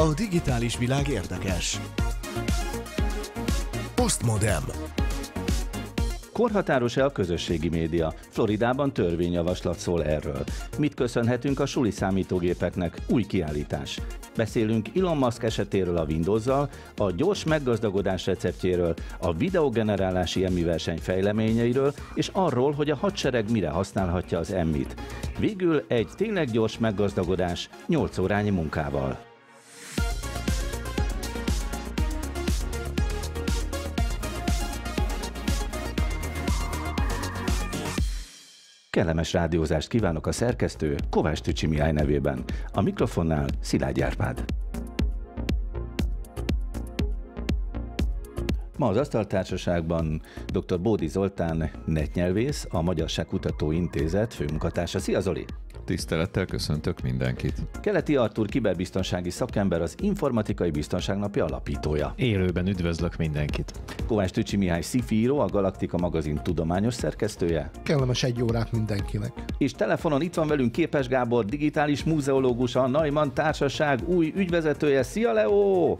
A digitális világ érdekes. Postmodem. Korhatáros-e a közösségi média? Floridában törvényjavaslat szól erről. Mit köszönhetünk a suli számítógépeknek? Új kiállítás. Beszélünk Elon Musk esetéről a Windows-zal, a gyors meggazdagodás receptjéről, a videogenerálási emmi verseny fejleményeiről, és arról, hogy a hadsereg mire használhatja az emmit. Végül egy tényleg gyors meggazdagodás 8 órányi munkával. Kellemes rádiózást kívánok a szerkesztő Kovács Tücsi Mihály nevében. A mikrofonnál Szilágy Árpád. Ma az Asztaltársaságban dr. Bódi Zoltán netnyelvész, a Magyarság Kutató Intézet főmunkatársa. Szia Zoli! Tisztelettel köszöntök mindenkit. Keleti Artur kiberbiztonsági szakember, az Informatikai Biztonság Napja alapítója. Élőben üdvözlök mindenkit. Kovács Tücsi Mihály Szifíró, a Galaktika magazin tudományos szerkesztője. Kellemes egy órát mindenkinek. És telefonon itt van velünk Képes Gábor, digitális múzeológus, a Naiman Társaság új ügyvezetője. Szia Leo!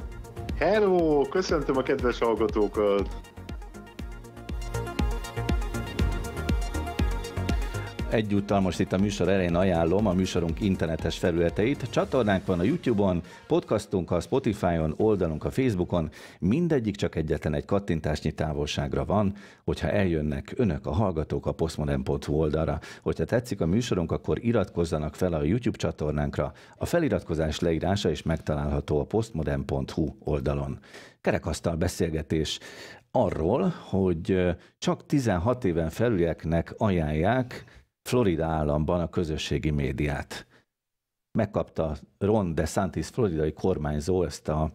Hello! Köszöntöm a kedves hallgatókat! Egyúttal most itt a műsor elején ajánlom a műsorunk internetes felületeit. Csatornánk van a YouTube-on, podcastunk a Spotify-on, oldalunk a Facebookon. Mindegyik csak egyetlen egy kattintásnyi távolságra van, hogyha eljönnek önök a hallgatók a postmodern.hu oldalra. Hogyha tetszik a műsorunk, akkor iratkozzanak fel a YouTube csatornánkra. A feliratkozás leírása is megtalálható a postmodern.hu oldalon. Kerekasztal beszélgetés arról, hogy csak 16 éven felülieknek ajánlják Florida államban a közösségi médiát. Megkapta Ron DeSantis floridai kormányzó ezt a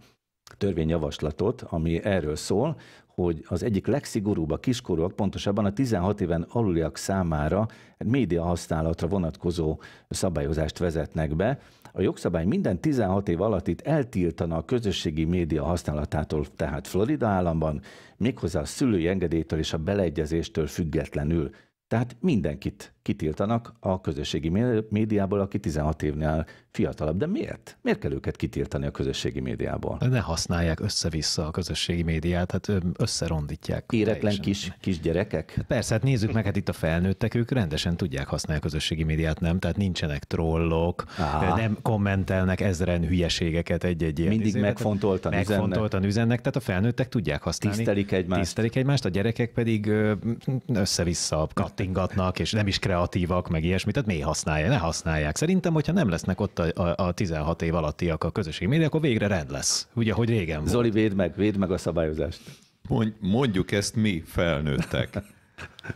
törvényjavaslatot, ami erről szól, hogy az egyik legszigorúbb a kiskorúak, pontosabban a 16 éven aluliak számára média használatra vonatkozó szabályozást vezetnek be. A jogszabály minden 16 év itt eltiltana a közösségi média használatától, tehát Florida államban, méghozzá a szülői engedélytől és a beleegyezéstől függetlenül. Tehát mindenkit kitiltanak a közösségi médiából, aki 16 évnél fiatalabb. De miért? Miért kell őket kitiltani a közösségi médiából? Ne használják össze-vissza a közösségi médiát, hát összerondítják. Éretlen kis, kis gyerekek? Hát persze, hát nézzük meg, hát itt a felnőttek, ők rendesen tudják használni a közösségi médiát, nem? Tehát nincsenek trollok, Aha. nem kommentelnek ezren hülyeségeket egy-egy ilyen. Mindig izélet, megfontoltan, megfontoltan üzennek. üzennek. Tehát a felnőttek tudják használni. Tisztelik egymást. Tisztelik egymást, a gyerekek pedig össze-vissza kattingatnak, és nem is kreatívak, meg ilyesmit, tehát miért használják, ne használják. Szerintem, hogyha nem lesznek ott a, a, a 16 év alattiak a közösségi média, akkor végre rend lesz, ugye, hogy régen volt. Zoli, véd meg, véd meg a szabályozást. Mondjuk ezt mi felnőttek.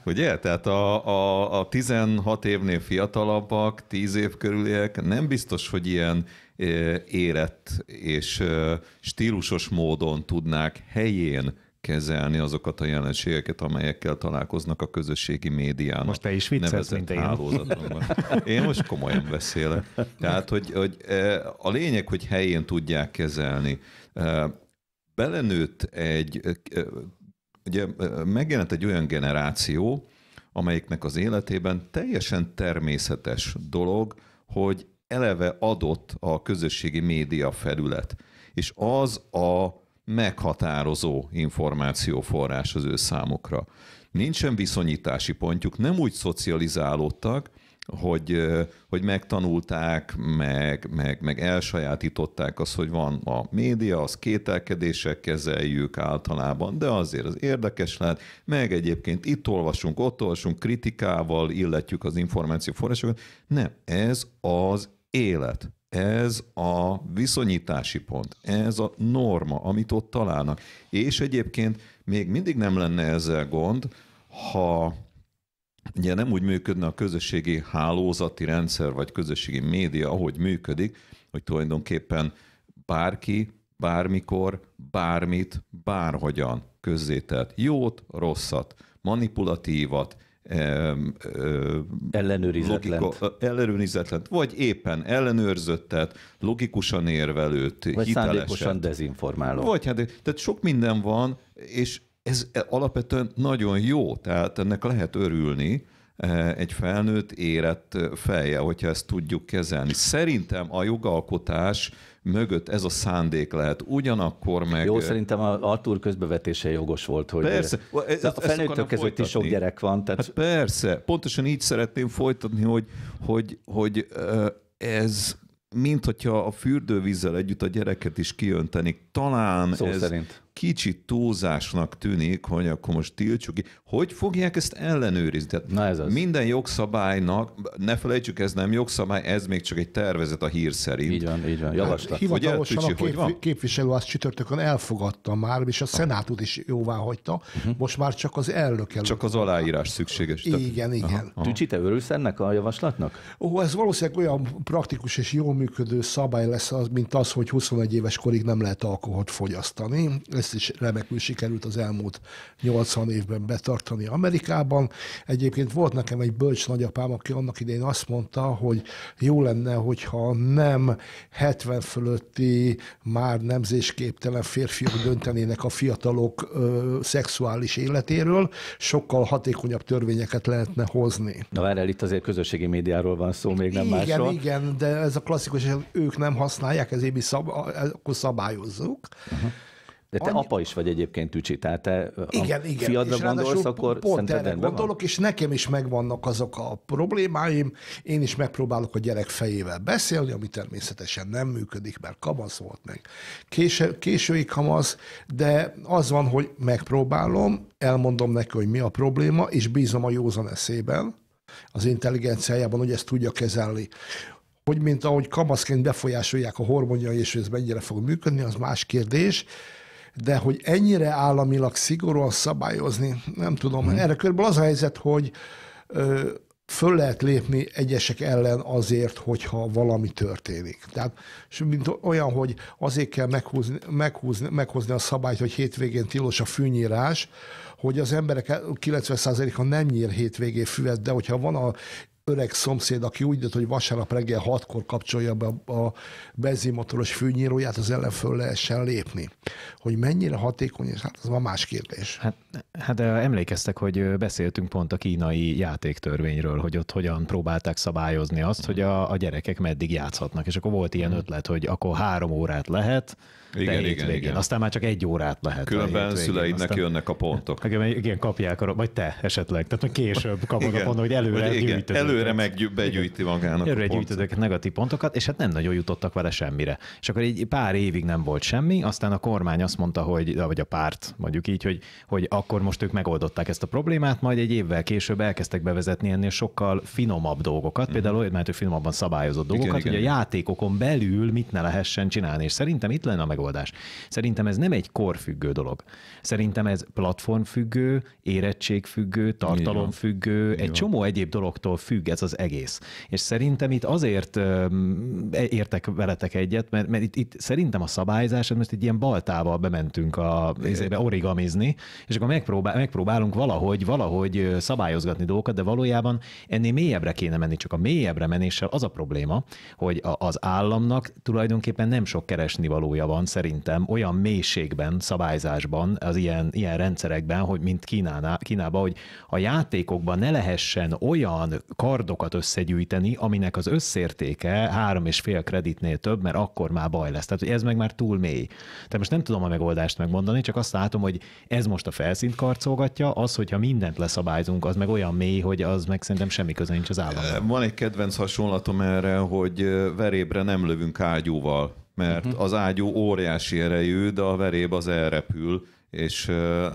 Ugye? Tehát a, a, a 16 évnél fiatalabbak, 10 év körüliek nem biztos, hogy ilyen eh, érett és eh, stílusos módon tudnák helyén kezelni azokat a jelenségeket, amelyekkel találkoznak a közösségi médián. Most te is viccelsz, mint én. Én most komolyan beszélek. Tehát, hogy, hogy e, a lényeg, hogy helyén tudják kezelni. E, belenőtt egy, e, ugye megjelent egy olyan generáció, amelyiknek az életében teljesen természetes dolog, hogy eleve adott a közösségi média felület. És az a meghatározó információforrás az ő számukra. Nincsen viszonyítási pontjuk, nem úgy szocializálódtak, hogy, hogy megtanulták, meg, meg, meg elsajátították azt, hogy van a média, az kételkedések kezeljük általában, de azért az érdekes lehet, meg egyébként itt olvasunk, ott olvasunk, kritikával illetjük az információ forrásokat. Nem, ez az élet ez a viszonyítási pont, ez a norma, amit ott találnak. És egyébként még mindig nem lenne ezzel gond, ha ugye nem úgy működne a közösségi hálózati rendszer, vagy közösségi média, ahogy működik, hogy tulajdonképpen bárki, bármikor, bármit, bárhogyan közzételt jót, rosszat, manipulatívat, ellenőrizetlen, ellenőrizetlen, vagy éppen ellenőrzöttet, logikusan érvelőt, vagy szándékosan dezinformáló. Vagy hát, tehát sok minden van, és ez alapvetően nagyon jó, tehát ennek lehet örülni, eh, egy felnőtt érett feje, hogyha ezt tudjuk kezelni. Szerintem a jogalkotás mögött ez a szándék lehet. Ugyanakkor meg... Jó, szerintem a Artur közbevetése jogos volt, hogy... Persze. Ez, a felnőttök között is sok gyerek van. Tehát... Hát persze. Pontosan így szeretném folytatni, hogy, hogy, hogy ez mint hogyha a fürdővízzel együtt a gyereket is kiöntenik. Talán Szó ez, szerint kicsit túlzásnak tűnik, hogy akkor most tiltsuk ki. Hogy fogják ezt ellenőrizni? Tehát Na ez az. Minden jogszabálynak, ne felejtsük, ez nem jogszabály, ez még csak egy tervezet a hír szerint. Így van, így van. Hát Javaslat. Hivatalosan a kép, van? képviselő azt csütörtökön elfogadta már, és a szenátus is jóvá hagyta. Uh-huh. Most már csak az elnök előtt. Csak az aláírás szükséges. Igen, igen. Aha, aha. Tücsi, te örülsz ennek a javaslatnak? Ó, ez valószínűleg olyan praktikus és jól működő szabály lesz, mint az, hogy 21 éves korig nem lehet alkoholt fogyasztani. Ez ezt is remekül sikerült az elmúlt 80 évben betartani Amerikában. Egyébként volt nekem egy bölcs nagyapám, aki annak idején azt mondta, hogy jó lenne, hogyha nem 70 fölötti, már nemzésképtelen férfiak döntenének a fiatalok ö, szexuális életéről, sokkal hatékonyabb törvényeket lehetne hozni. Na várjál, itt azért közösségi médiáról van szó, még nem igen, másról. Igen, igen, de ez a klasszikus, ők nem használják, ezért mi szab, akkor szabályozzuk. Uh-huh. De te Annyi... apa is vagy egyébként, Tücsi, tehát te igen, igen. fiadra és gondolsz, akkor pont erre gondolok, van? és nekem is megvannak azok a problémáim, én is megpróbálok a gyerek fejével beszélni, ami természetesen nem működik, mert kamasz volt meg. Késő, késői kamasz, de az van, hogy megpróbálom, elmondom neki, hogy mi a probléma, és bízom a józan eszében, az intelligenciájában, hogy ezt tudja kezelni hogy mint ahogy kamaszként befolyásolják a hormonjai, és ez mennyire fog működni, az más kérdés, de hogy ennyire államilag szigorúan szabályozni, nem tudom. Hmm. Erre körülbelül az a helyzet, hogy ö, föl lehet lépni egyesek ellen azért, hogyha valami történik. Tehát, és mint olyan, hogy azért kell meghúzni, meghúzni, meghozni a szabályt, hogy hétvégén tilos a fűnyírás, hogy az emberek 90%-a nem nyír hétvégén füvet, de hogyha van a öreg szomszéd, aki úgy dönt, hogy vasárnap reggel hatkor kapcsolja be a benzinmotoros fűnyíróját, az ellen föl lehessen lépni. Hogy mennyire hatékony, és hát az van más kérdés. Hát, hát emlékeztek, hogy beszéltünk pont a kínai játéktörvényről, hogy ott hogyan próbálták szabályozni azt, hogy a, a gyerekek meddig játszhatnak. És akkor volt ilyen hmm. ötlet, hogy akkor három órát lehet, igen, de igen, igen. Aztán már csak egy órát lehet. Különben szüleidnek aztán... jönnek a pontok. Igen, igen, kapják, a, vagy te esetleg, tehát később kapod igen. a pontot, hogy előre igen, gyűjtöd. Előre megbegyűjti magának Előre gyűjtöd a negatív pontokat, és hát nem nagyon jutottak vele semmire. És akkor egy pár évig nem volt semmi, aztán a kormány azt mondta, hogy, vagy a párt mondjuk így, hogy, hogy akkor most ők megoldották ezt a problémát, majd egy évvel később elkezdtek bevezetni ennél sokkal finomabb dolgokat, mhm. például olyan, mert hogy finomabban szabályozott dolgokat, igen, hogy igen. a játékokon belül mit ne lehessen csinálni. És szerintem itt lenne a megoldás megoldás. Szerintem ez nem egy korfüggő dolog. Szerintem ez platformfüggő, érettségfüggő, tartalomfüggő, egy csomó egyéb dologtól függ ez az egész. És szerintem itt azért e, értek veletek egyet, mert, mert itt, itt szerintem a szabályzás, hát most itt ilyen baltával bementünk a ezébe origamizni, és akkor megpróbál, megpróbálunk valahogy, valahogy szabályozgatni dolgokat, de valójában ennél mélyebbre kéne menni, csak a mélyebbre menéssel az a probléma, hogy az államnak tulajdonképpen nem sok keresnivalója van szerintem olyan mélységben, szabályzásban, az ilyen, ilyen rendszerekben, hogy mint Kínánál, Kínában, hogy a játékokban ne lehessen olyan kardokat összegyűjteni, aminek az összértéke három és fél kreditnél több, mert akkor már baj lesz. Tehát ez meg már túl mély. Tehát most nem tudom a megoldást megmondani, csak azt látom, hogy ez most a felszínt karcolgatja, az, hogyha mindent leszabályzunk, az meg olyan mély, hogy az meg szerintem semmi köze nincs az állam. Van egy kedvenc hasonlatom erre, hogy verébre nem lövünk ágyúval mert uh-huh. az ágyú óriási erejű, de a veréb az elrepül, és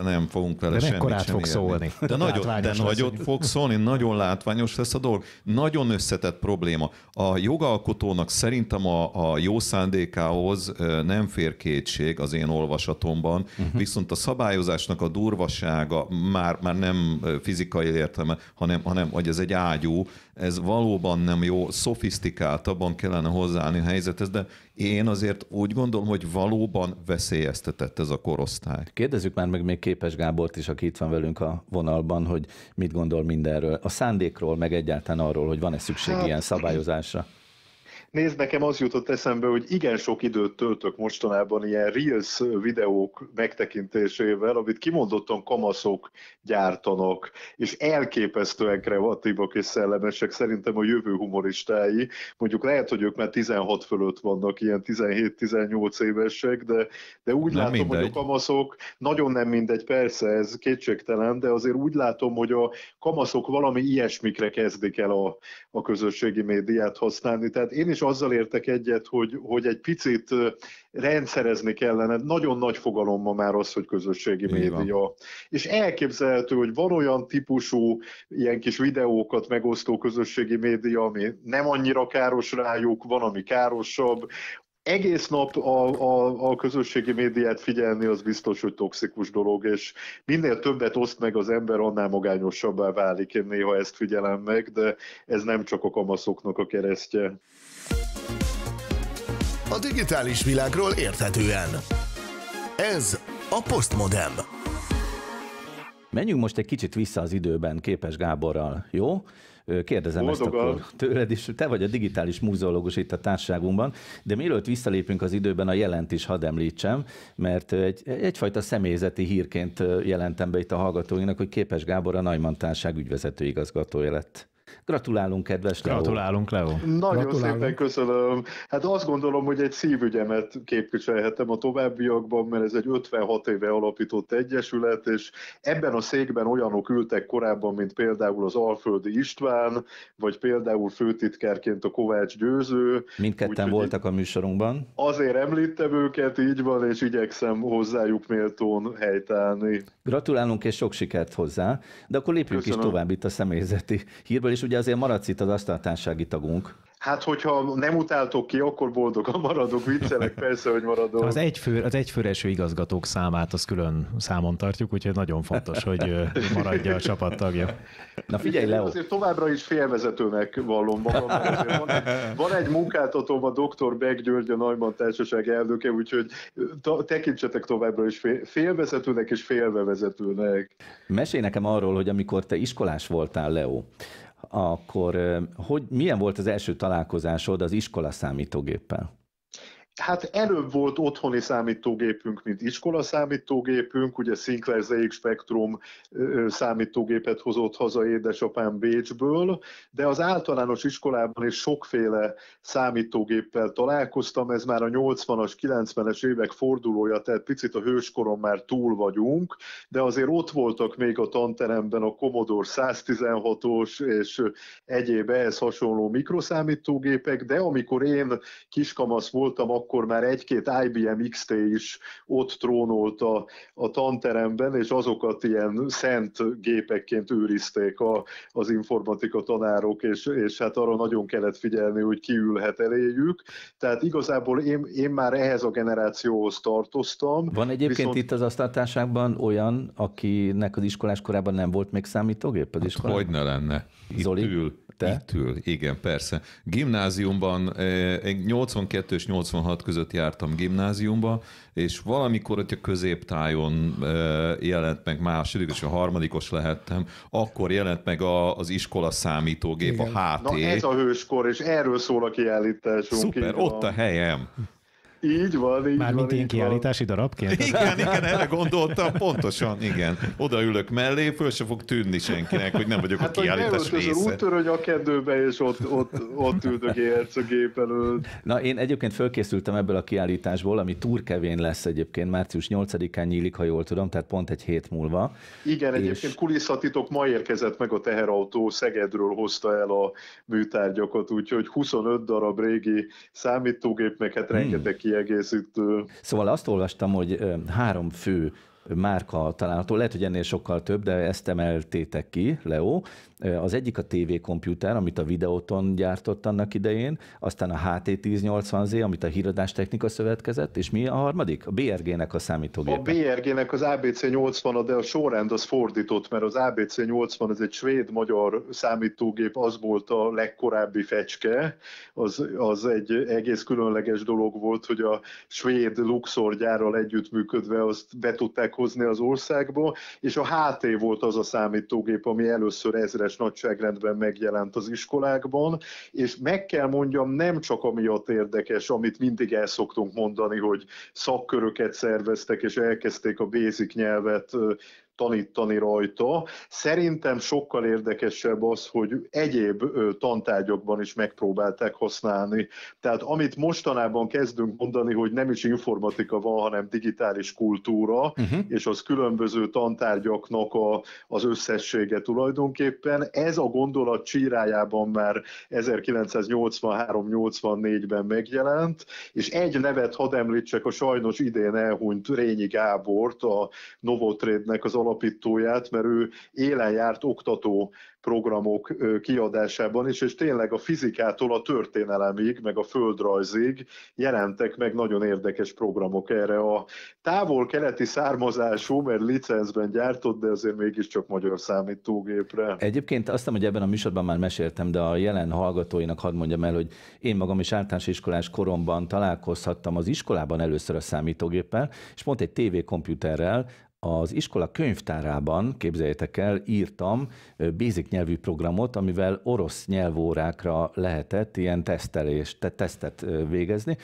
nem fogunk vele de semmit sem fog szólni. De nagyon, de nagyon fog szólni, nagyon látványos lesz a dolog. Nagyon összetett probléma. A jogalkotónak szerintem a, a jó szándékához nem fér kétség az én olvasatomban, uh-huh. viszont a szabályozásnak a durvasága már, már nem fizikai értelme, hanem, hanem hogy ez egy ágyú, ez valóban nem jó, szofisztikáltabban kellene hozzáállni a helyzethez, de én azért úgy gondolom, hogy valóban veszélyeztetett ez a korosztály. Kérdezzük már meg még Képes Gábort is, aki itt van velünk a vonalban, hogy mit gondol mindenről. A szándékról, meg egyáltalán arról, hogy van-e szükség hát, ilyen szabályozásra? Nézd, nekem az jutott eszembe, hogy igen sok időt töltök mostanában ilyen Reels videók megtekintésével, amit kimondottan kamaszok gyártanak, és elképesztően kreatívak és szellemesek szerintem a jövő humoristái. Mondjuk lehet, hogy ők már 16 fölött vannak, ilyen 17-18 évesek, de, de úgy nem látom, mindegy. hogy a kamaszok, nagyon nem mindegy, persze, ez kétségtelen, de azért úgy látom, hogy a kamaszok valami ilyesmikre kezdik el a, a közösségi médiát használni. Tehát én is is azzal értek egyet, hogy, hogy egy picit rendszerezni kellene. Nagyon nagy fogalom ma már az, hogy közösségi Így média. Van. És elképzelhető, hogy van olyan típusú ilyen kis videókat megosztó közösségi média, ami nem annyira káros rájuk, van, ami károsabb, egész nap a, a, a közösségi médiát figyelni az biztos, hogy toxikus dolog, és minél többet oszt meg az ember, annál magányosabbá válik. Én néha ezt figyelem meg, de ez nem csak a kamaszoknak a keresztje. A digitális világról érthetően. Ez a Postmodem. Menjünk most egy kicsit vissza az időben Képes Gáborral, jó? Kérdezem Boldogal. ezt akkor tőled is. Te vagy a digitális múzeológus itt a társaságunkban, de mielőtt visszalépünk az időben, a jelent is hadd említsem, mert egy, egyfajta személyzeti hírként jelentem be itt a hallgatóinknak, hogy Képes Gábor a Najman Társaság ügyvezető igazgatója lett. Gratulálunk, kedves Leo. Gratulálunk, Leo. Nagyon Gratulálunk. szépen köszönöm. Hát azt gondolom, hogy egy szívügyemet képviselhetem a továbbiakban, mert ez egy 56 éve alapított egyesület, és ebben a székben olyanok ültek korábban, mint például az Alföldi István, vagy például főtitkárként a Kovács Győző. Mindketten Úgy, voltak a műsorunkban. Azért említem őket, így van, és igyekszem hozzájuk méltón helytállni. Gratulálunk, és sok sikert hozzá. De akkor lépjünk köszönöm. is tovább itt a személyzeti hírből, és és ugye azért maradsz itt az asztaltársági tagunk. Hát, hogyha nem utáltok ki, akkor boldogan maradok, viccelek persze, hogy maradok. Az, egyfő, az egyfőreső igazgatók számát az külön számon tartjuk, úgyhogy nagyon fontos, hogy maradja a csapat tagja. Na figyelj, Leo. Azért továbbra is félvezetőnek vallom magam. Van, egy, van egy munkáltatóm, a dr. Beck György, a Najman Társaság elnöke, úgyhogy tekintsetek továbbra is félvezetőnek és félvevezetőnek. Mesélj nekem arról, hogy amikor te iskolás voltál, Leo, akkor hogy, milyen volt az első találkozásod az iskola számítógéppel? Hát előbb volt otthoni számítógépünk, mint iskola számítógépünk, ugye Sinclair ZX Spectrum számítógépet hozott haza édesapám Bécsből, de az általános iskolában is sokféle számítógéppel találkoztam, ez már a 80-as, 90-es évek fordulója, tehát picit a hőskoron már túl vagyunk, de azért ott voltak még a tanteremben a Commodore 116-os és egyéb ehhez hasonló mikroszámítógépek, de amikor én kiskamasz voltam, akkor már egy-két IBM XT is ott trónolt a, a tanteremben, és azokat ilyen szent gépekként őrizték a, az informatika tanárok, és, és hát arra nagyon kellett figyelni, hogy kiülhet eléjük. Tehát igazából én, én már ehhez a generációhoz tartoztam. Van egyébként viszont... itt az asztaltárságban olyan, akinek az iskolás korában nem volt még számítógép az hát iskolában? Hogy ne lenne. Itt Zoli? ül te? Itt ül, igen, persze. Gimnáziumban, 82 eh, és 86 között jártam gimnáziumba, és valamikor, hogyha középtájon eh, jelent meg második, és a harmadikos lehettem, akkor jelent meg a, az iskola számítógép, igen. a HT. Na ez a hőskor, és erről szól a kiállításunk. Szuper, ott a helyem. Így van, így Már van, ilyen kiállítási darabként? Igen, igen, erre gondoltam, pontosan, igen. Oda ülök mellé, föl se fog tűnni senkinek, hogy nem vagyok hát, a kiállítás része. Hát, a nyakedőbe, és ott, ott, ott érc a gép előtt. Na, én egyébként fölkészültem ebből a kiállításból, ami túrkevén lesz egyébként, március 8-án nyílik, ha jól tudom, tehát pont egy hét múlva. Igen, és... egyébként kulisszatitok ma érkezett meg a teherautó, Szegedről hozta el a műtárgyakat, úgyhogy 25 darab régi számítógép, meg hát hmm. rengeteg kiegészítő. Szóval azt olvastam, hogy három fő márka található, lehet, hogy ennél sokkal több, de ezt emeltétek ki, Leo, az egyik a TV komputer, amit a Videóton gyártott annak idején, aztán a HT1080Z, amit a Híradás Technika Szövetkezett, és mi a harmadik? A BRG-nek a számítógép. A BRG-nek az ABC80, de a sorrend az fordított, mert az ABC80 az egy svéd-magyar számítógép, az volt a legkorábbi fecske, az, az egy egész különleges dolog volt, hogy a svéd Luxor gyárral együttműködve azt be tudták hozni az országba, és a HT volt az a számítógép, ami először ezre éves nagyságrendben megjelent az iskolákban, és meg kell mondjam, nem csak amiatt érdekes, amit mindig el szoktunk mondani, hogy szakköröket szerveztek, és elkezdték a basic nyelvet tanítani rajta. Szerintem sokkal érdekesebb az, hogy egyéb tantárgyakban is megpróbálták használni. Tehát amit mostanában kezdünk mondani, hogy nem is informatika van, hanem digitális kultúra, uh-huh. és az különböző tantárgyaknak a, az összessége tulajdonképpen. Ez a gondolat csírájában már 1983-84-ben megjelent, és egy nevet hadd említsek, a sajnos idén elhunyt Rényi Gábort, a Novotrade-nek az alap alapítóját, mert ő élen járt oktató programok kiadásában is, és tényleg a fizikától a történelemig, meg a földrajzig jelentek meg nagyon érdekes programok erre a távol-keleti származású, mert licencben gyártott, de azért mégiscsak magyar számítógépre. Egyébként azt hiszem, hogy ebben a műsorban már meséltem, de a jelen hallgatóinak hadd mondjam el, hogy én magam is általános iskolás koromban találkozhattam az iskolában először a számítógéppel, és pont egy tévékomputerrel, az iskola könyvtárában, képzeljétek el, írtam basic nyelvű programot, amivel orosz nyelvórákra lehetett ilyen tesztelést, te tesztet végezni.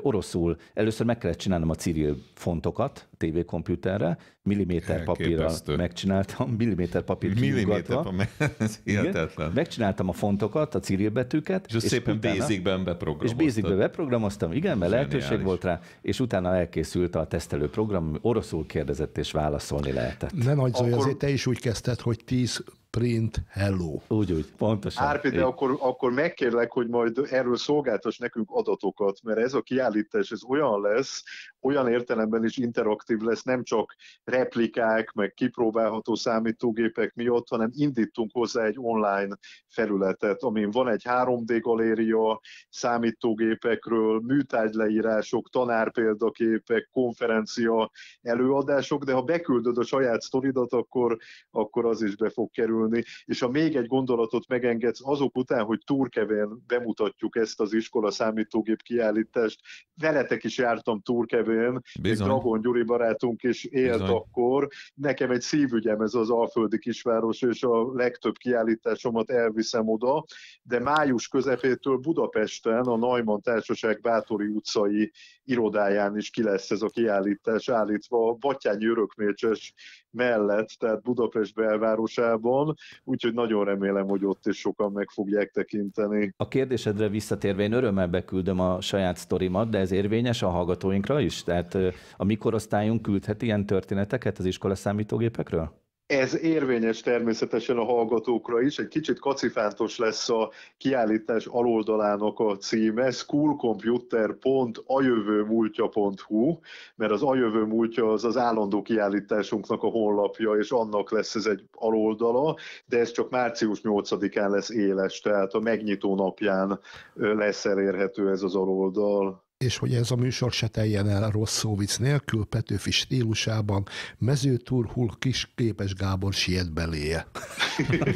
Oroszul először meg kellett csinálnom a civil fontokat, tévékomputerre, milliméter papírral Elképesztő. megcsináltam, milliméter papír milliméter me- ez Megcsináltam a fontokat, a cirilbetűket. És, és szépen basicben beprogramoztam. És basicben beprogramoztam, igen, mert Zseniális. lehetőség volt rá, és utána elkészült a tesztelő program, oroszul kérdezett és válaszolni lehetett. Ne nagy Akkor... azért te is úgy kezdted, hogy 10 print, hello. Úgy, úgy, pontosan. Árpi, de akkor, akkor megkérlek, hogy majd erről szolgáltas nekünk adatokat, mert ez a kiállítás ez olyan lesz, olyan értelemben is interaktív lesz, nem csak replikák, meg kipróbálható számítógépek miatt, hanem indítunk hozzá egy online felületet, amin van egy 3D galéria számítógépekről, műtárgyleírások, tanárpéldaképek, konferencia előadások, de ha beküldöd a saját sztoridat, akkor, akkor az is be fog kerülni kerülni, és ha még egy gondolatot megengedsz, azok után, hogy Túrkevén bemutatjuk ezt az iskola számítógép kiállítást, veletek is jártam Turkeven, egy Dragon Gyuri barátunk is élt Bizony. akkor, nekem egy szívügyem ez az Alföldi kisváros, és a legtöbb kiállításomat elviszem oda, de május közepétől Budapesten a Najman Társaság Bátori utcai irodáján is ki lesz ez a kiállítás állítva, a Batyányi Örökmécses mellett, tehát Budapest belvárosában, úgyhogy nagyon remélem, hogy ott is sokan meg fogják tekinteni. A kérdésedre visszatérve én örömmel beküldöm a saját sztorimat, de ez érvényes a hallgatóinkra is? Tehát a mikorosztályunk küldhet ilyen történeteket az iskola számítógépekről? Ez érvényes természetesen a hallgatókra is, egy kicsit kacifántos lesz a kiállítás aloldalának a címe, schoolcomputer.ajövőmúltja.hu, mert az ajövő múltja az az állandó kiállításunknak a honlapja, és annak lesz ez egy aloldala, de ez csak március 8-án lesz éles, tehát a megnyitó napján lesz elérhető ez az aloldal és hogy ez a műsor se teljen el rossz szóvic nélkül, Petőfi stílusában mezőtúr hull kis képes Gábor siet beléje.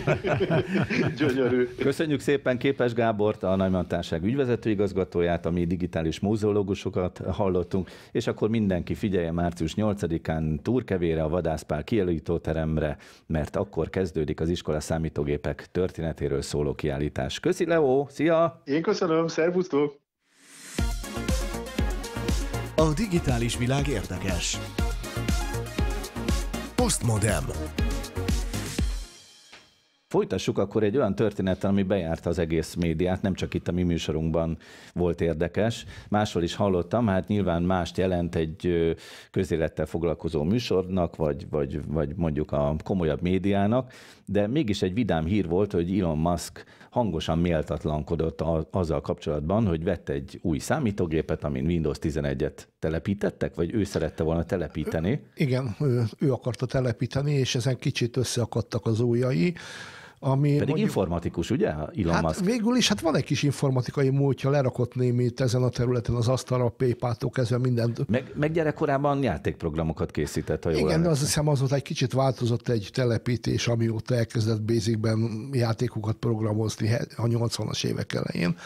Gyönyörű. Köszönjük szépen Képes Gábort, a Nagymantárság ügyvezető ügyvezetőigazgatóját, a mi digitális múzeológusokat hallottunk, és akkor mindenki figyelje március 8-án túrkevére a Vadászpál kiállítóteremre, mert akkor kezdődik az iskola számítógépek történetéről szóló kiállítás. Köszi Leo, szia! Én köszönöm, szervusztok! A digitális világ érdekes. Postmodem. Folytassuk akkor egy olyan történettel, ami bejárta az egész médiát, nem csak itt a mi műsorunkban volt érdekes. Máshol is hallottam, hát nyilván mást jelent egy közélettel foglalkozó műsornak, vagy, vagy, vagy mondjuk a komolyabb médiának, de mégis egy vidám hír volt, hogy Elon Musk hangosan méltatlankodott a, azzal kapcsolatban, hogy vett egy új számítógépet, amin Windows 11-et telepítettek, vagy ő szerette volna telepíteni? Igen, ő, ő akarta telepíteni, és ezen kicsit összeakadtak az ujjai. Ami Pedig mondjuk, informatikus, ugye, Elon hát Musk? végül is, hát van egy kis informatikai múltja, lerakott némit ezen a területen az asztalra, a paypal kezdve mindent. Meg, meg gyerekkorában játékprogramokat készített, ha jól Igen, emlékszem. azt hiszem azóta egy kicsit változott egy telepítés, amióta elkezdett Basicben játékokat programozni a 80-as évek elején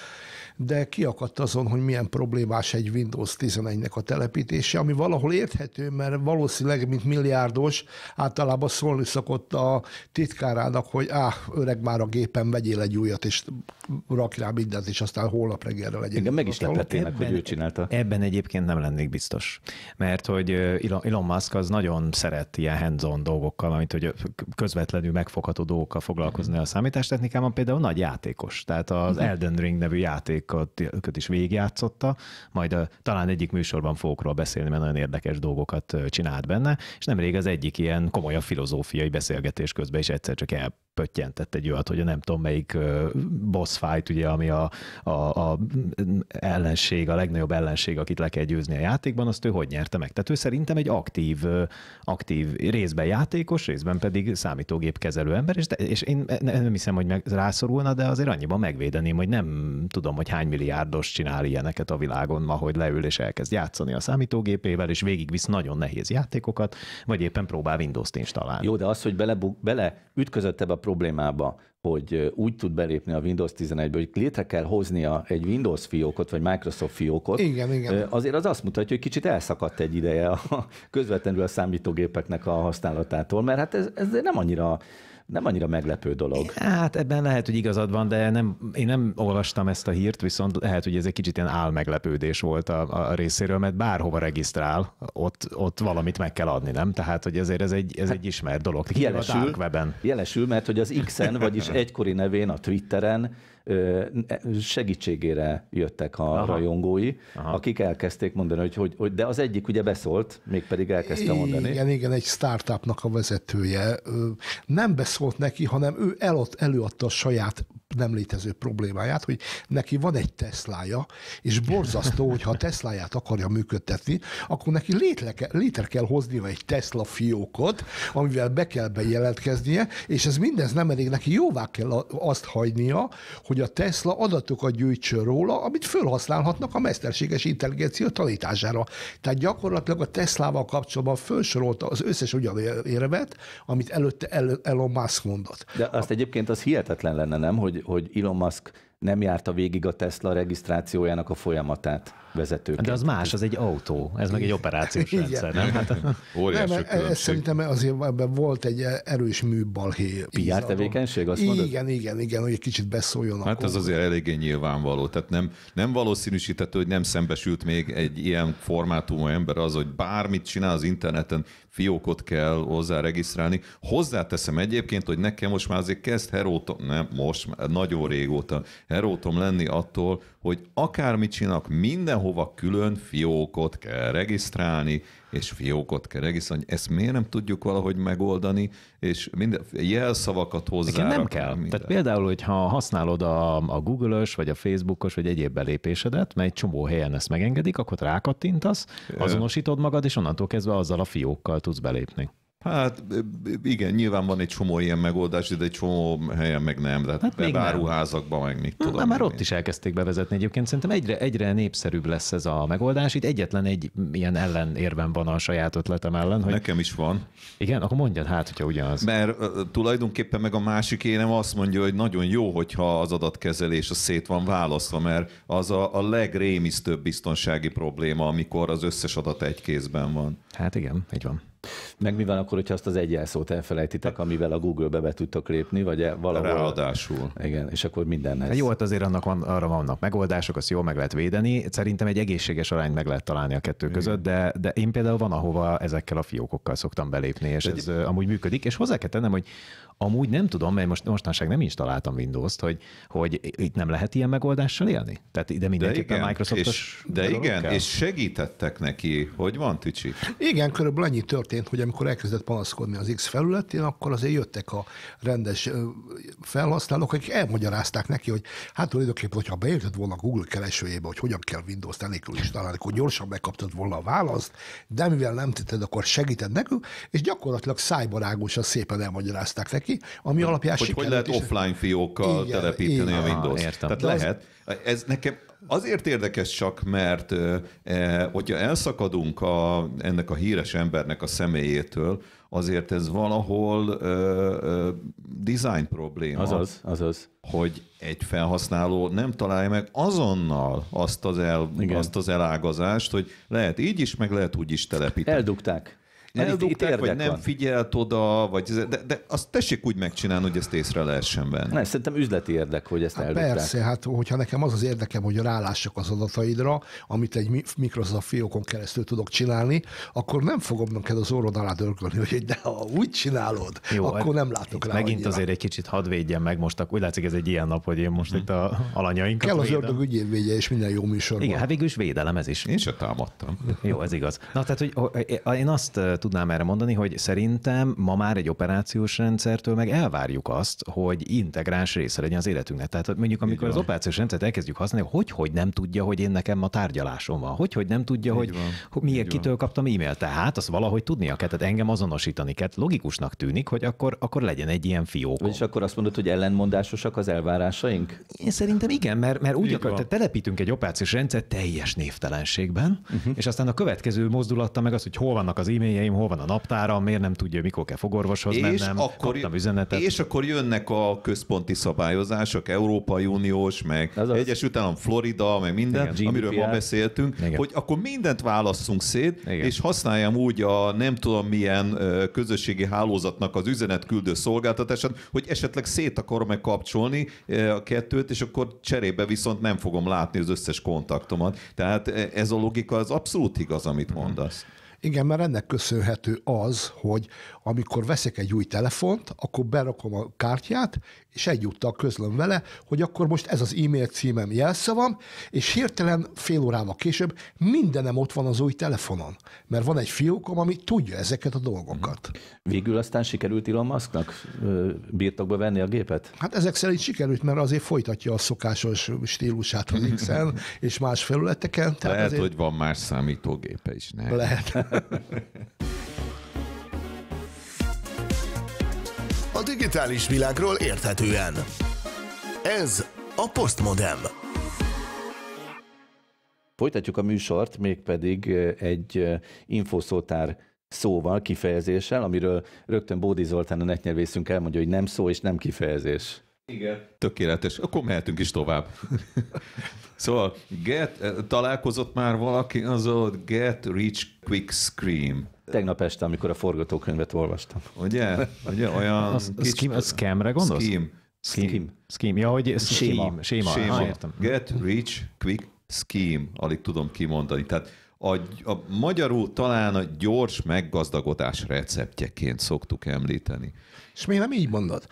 de kiakadt azon, hogy milyen problémás egy Windows 11-nek a telepítése, ami valahol érthető, mert valószínűleg, mint milliárdos, általában szólni szokott a titkárának, hogy á, öreg már a gépen, vegyél egy újat, és rakj rá mindent, és aztán holnap reggelre legyen. Igen, meg is lepettének, hogy ő csinálta. Ebben egyébként nem lennék biztos, mert hogy Elon Musk az nagyon szeret ilyen hands-on dolgokkal, amit hogy közvetlenül megfogható dolgokkal foglalkozni a számítástechnikában, például nagy játékos, tehát az mhm. Elden Ring nevű játék játékokat is végigjátszotta, majd a, talán egyik műsorban fogok róla beszélni, mert nagyon érdekes dolgokat csinált benne, és nemrég az egyik ilyen komolyabb filozófiai beszélgetés közben is egyszer csak el pöttyentett egy olyat, hogy a nem tudom melyik boss fight, ugye, ami a, a, a ellenség, a legnagyobb ellenség, akit le kell győzni a játékban, azt ő hogy nyerte meg. Tehát ő szerintem egy aktív, aktív részben játékos, részben pedig számítógép kezelő ember, és, de, és én nem hiszem, hogy meg rászorulna, de azért annyiban megvédeném, hogy nem tudom, hogy hány milliárdos csinál ilyeneket a világon ma, hogy leül és elkezd játszani a számítógépével, és végigvisz nagyon nehéz játékokat, vagy éppen próbál Windows-t installálni. Jó, de az, hogy bele, bele ütközött ebbe a problémába, hogy úgy tud belépni a Windows 11-be, hogy létre kell hoznia egy Windows fiókot, vagy Microsoft fiókot. Igen, igen. Azért az azt mutatja, hogy kicsit elszakadt egy ideje a, közvetlenül a számítógépeknek a használatától, mert hát ez, ez nem annyira nem annyira meglepő dolog. Hát ebben lehet, hogy igazad van, de nem, én nem olvastam ezt a hírt, viszont lehet, hogy ez egy kicsit ilyen álmeglepődés volt a, a részéről, mert bárhova regisztrál, ott, ott valamit meg kell adni, nem? Tehát, hogy ezért ez egy, ez egy ismert dolog. Jelesül, a jelesül, mert hogy az X-en, vagyis egykori nevén a Twitteren E, segítségére jöttek a Aha. rajongói, Aha. akik elkezdték mondani, hogy, hogy, hogy de az egyik ugye beszólt, mégpedig elkezdte mondani. Igen, igen, egy startupnak a vezetője nem beszólt neki, hanem ő elott, előadta a saját nem létező problémáját, hogy neki van egy Teslája, és borzasztó, hogyha a Tesláját akarja működtetni, akkor neki létre, létre kell hoznia egy Tesla fiókot, amivel be kell bejelentkeznie, és ez mindez nem elég, neki jóvá kell azt hagynia, hogy a Tesla adatokat gyűjtsön róla, amit felhasználhatnak a mesterséges intelligencia tanítására. Tehát gyakorlatilag a Teslával kapcsolatban felsorolta az összes érvet, amit előtte Elon Musk mondott. De azt egyébként az hihetetlen lenne, nem, hogy hogy Elon Musk nem járta végig a Tesla regisztrációjának a folyamatát vezetőként. De az más, az egy autó, ez meg egy operációs rendszer, nem? Hát, Óriási nem, e- e- különbség. Szerintem azért ebben volt egy erős műbalhé. PR tevékenység, azt igen, mondod? Igen, igen, igen, hogy egy kicsit beszóljon. Hát az azért eléggé nyilvánvaló. Tehát nem, nem valószínűsíthető, hogy nem szembesült még egy ilyen formátumú ember az, hogy bármit csinál az interneten, fiókot kell hozzá regisztrálni. Hozzáteszem egyébként, hogy nekem most már azért kezd heróta, nem most, nagyon régóta erótom lenni attól, hogy akármit csinálok, mindenhova külön fiókot kell regisztrálni, és fiókot kell regisztrálni. Ezt miért nem tudjuk valahogy megoldani, és minden jelszavakat hozzá. nem kell. Minden. Tehát például, hogyha használod a, a Google-ös, vagy a Facebook-os vagy egyéb belépésedet, mert egy csomó helyen ezt megengedik, akkor rákattintasz, azonosítod magad, és onnantól kezdve azzal a fiókkal tudsz belépni. Hát igen, nyilván van egy csomó ilyen megoldás, de egy csomó helyen meg nem. Tehát hát még áruházakban meg mit tudom. Na, már ott is elkezdték bevezetni egyébként. Szerintem egyre, egyre népszerűbb lesz ez a megoldás. Itt egyetlen egy ilyen ellenérben van a saját ötletem ellen. Hogy... Nekem is van. Igen, akkor mondjad hát, hogyha ugyanaz. Mert uh, tulajdonképpen meg a másik énem azt mondja, hogy nagyon jó, hogyha az adatkezelés az szét van választva, mert az a, a legrémisztőbb biztonsági probléma, amikor az összes adat egy kézben van. Hát igen, így van. Meg mi van akkor, hogyha azt az jelszót elfelejtitek, amivel a Google-be be tudtok lépni, vagy e- valahol? Ráadásul. Igen, és akkor minden hát lesz. jó, hát azért annak van, arra vannak megoldások, azt jól meg lehet védeni. Szerintem egy egészséges arányt meg lehet találni a kettő Igen. között, de, de én például van, ahova ezekkel a fiókokkal szoktam belépni, és de ez egy... amúgy működik. És hozzá kell tennem, hogy amúgy nem tudom, mert most mostanság nem is találtam Windows-t, hogy, hogy itt nem lehet ilyen megoldással élni? Tehát ide mindenképpen de Microsoftos... És, de igen, és segítettek neki. Hogy van, Tücsi? Igen, körülbelül annyi történt történt, hogy amikor elkezdett panaszkodni az X felületén, akkor azért jöttek a rendes felhasználók, akik elmagyarázták neki, hogy hát tulajdonképpen, hogyha beértett volna Google keresőjébe, hogy hogyan kell Windows-t enélkül is találni, akkor gyorsan megkaptad volna a választ, de mivel nem tetted, akkor segíted nekünk, és gyakorlatilag szájbarágosan szépen elmagyarázták neki, ami alapján hogy, hogy lehet offline fiókkal telepíteni igen, a Windows. t Tehát de lehet. Ez nekem Azért érdekes csak, mert e, hogyha elszakadunk a, ennek a híres embernek a személyétől, azért ez valahol e, e, design probléma. Azaz, azaz. Hogy egy felhasználó nem találja meg azonnal azt az, el, azt az elágazást, hogy lehet így is, meg lehet úgy is telepíteni. Eldugták eldugták, itt vagy nem van. figyelt oda, vagy, de, de azt tessék úgy megcsinálni, hogy ezt észre lehessen venni. Nem, szerintem üzleti érdek, hogy ezt hát eldugták. Persze, hát hogyha nekem az az érdekem, hogy rálássak az adataidra, amit egy Microsoft fiókon keresztül tudok csinálni, akkor nem fogom neked az orrod alá dörgölni, hogy de ha úgy csinálod, Jó, akkor hát nem látok rá. Megint annyira. azért egy kicsit hadd védjen meg most, úgy látszik ez egy ilyen nap, hogy én most hm. itt a alanyainkat Kell az védem. ördög ügyévvédje és minden jó műsorban. Igen, hát végül is védelem ez is. Én se támadtam. Jó, ez igaz. Na, tehát, hogy én azt tudnám erre mondani, hogy szerintem ma már egy operációs rendszertől meg elvárjuk azt, hogy integráns része legyen az életünknek. Tehát mondjuk, amikor az operációs rendszert elkezdjük használni, hogy, hogy nem tudja, hogy én nekem ma tárgyalásom van, hogy, hogy nem tudja, Így hogy, hogy miért kitől van. kaptam e-mailt. Tehát azt valahogy tudnia kell, tehát engem azonosítani kell. Logikusnak tűnik, hogy akkor, akkor legyen egy ilyen fiók. És akkor azt mondod, hogy ellenmondásosak az elvárásaink? Én szerintem igen, mert, mert úgy akar, tehát telepítünk egy operációs rendszert teljes névtelenségben, uh-huh. és aztán a következő mozdulatta meg az, hogy hol vannak az e-mailjeim, nekem, hol van a naptára? miért nem tudja, mikor kell fogorvoshoz és mennem, akkor, kaptam üzenetet. És akkor jönnek a központi szabályozások, Európai Uniós, meg Azaz. Egyesült Állam, Florida, meg minden, Igen, amiről GDPR. ma beszéltünk, Igen. hogy akkor mindent válasszunk szét, Igen. és használjam úgy a nem tudom milyen közösségi hálózatnak az üzenetküldő szolgáltatását, hogy esetleg szét akarom-e kapcsolni a kettőt, és akkor cserébe viszont nem fogom látni az összes kontaktomat. Tehát ez a logika az abszolút igaz, amit mhm. mondasz. Mm. Igen, mert ennek köszönhető az, hogy amikor veszek egy új telefont, akkor berakom a kártyát, és egyúttal közlöm vele, hogy akkor most ez az e-mail címem, jelszavam, és hirtelen fél órával később mindenem ott van az új telefonon, mert van egy fiókom, ami tudja ezeket a dolgokat. Mhm. Végül aztán sikerült Elon Musknak birtokba venni a gépet? Hát ezek szerint sikerült, mert azért folytatja a szokásos stílusát az x és más felületeken. Tehát Lehet, azért... hogy van más számítógépe is. Ne? Lehet. a digitális világról érthetően. Ez a Postmodem. Folytatjuk a műsort, mégpedig egy infoszótár szóval, kifejezéssel, amiről rögtön Bódi Zoltán a netnyelvészünk elmondja, hogy nem szó és nem kifejezés. Igen. Tökéletes. Akkor mehetünk is tovább. szóval get, találkozott már valaki az a get rich quick scream. Tegnap este, amikor a forgatókönyvet olvastam. Ugye? Ugye olyan... A, a, scheme, a scamre gondolsz? Scheme. Scheme. Scheme. Ja, hogy scheme. Séma. Séma. Ah, értem. Get rich quick scheme. Alig tudom kimondani. Tehát a, a magyarul talán a gyors meggazdagodás receptjeként szoktuk említeni. És miért nem így mondod?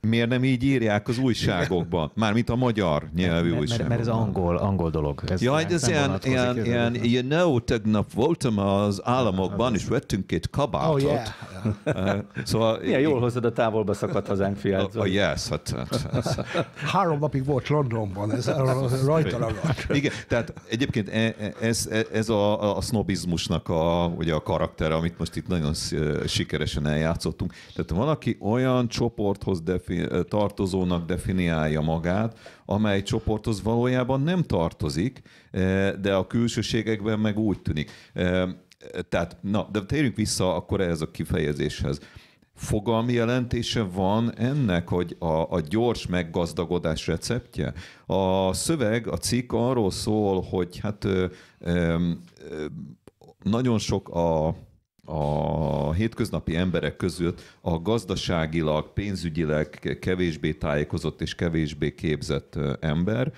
miért nem így írják az újságokban? Mármint a magyar nyelvű mert, újságokban. Mert, ez angol, angol dolog. Ez ja, ez ilyen, ilyen, ilyen, you know, tegnap voltam az államokban, és vettünk két kabátot. Oh, yeah. Eh, szóval, Milyen jól hozod a távolba szakadt hazánk fiát. Oh, yes, hát- hát-, hát, hát, Három napig volt Londonban, ez rajta ragadt. Igen, tehát egyébként e- e- ez, e- ez a, a sznobizmusnak a, ugye a karaktere, amit most itt nagyon sikeresen eljátszott tartunk. Tehát van, aki olyan csoporthoz defi- tartozónak definiálja magát, amely csoporthoz valójában nem tartozik, de a külsőségekben meg úgy tűnik. Tehát, na, de térjünk vissza akkor ehhez a kifejezéshez fogalmi jelentése van ennek, hogy a, a gyors meggazdagodás receptje? A szöveg, a cikk arról szól, hogy hát ö, ö, ö, nagyon sok a a hétköznapi emberek között a gazdaságilag, pénzügyileg kevésbé tájékozott és kevésbé képzett ember,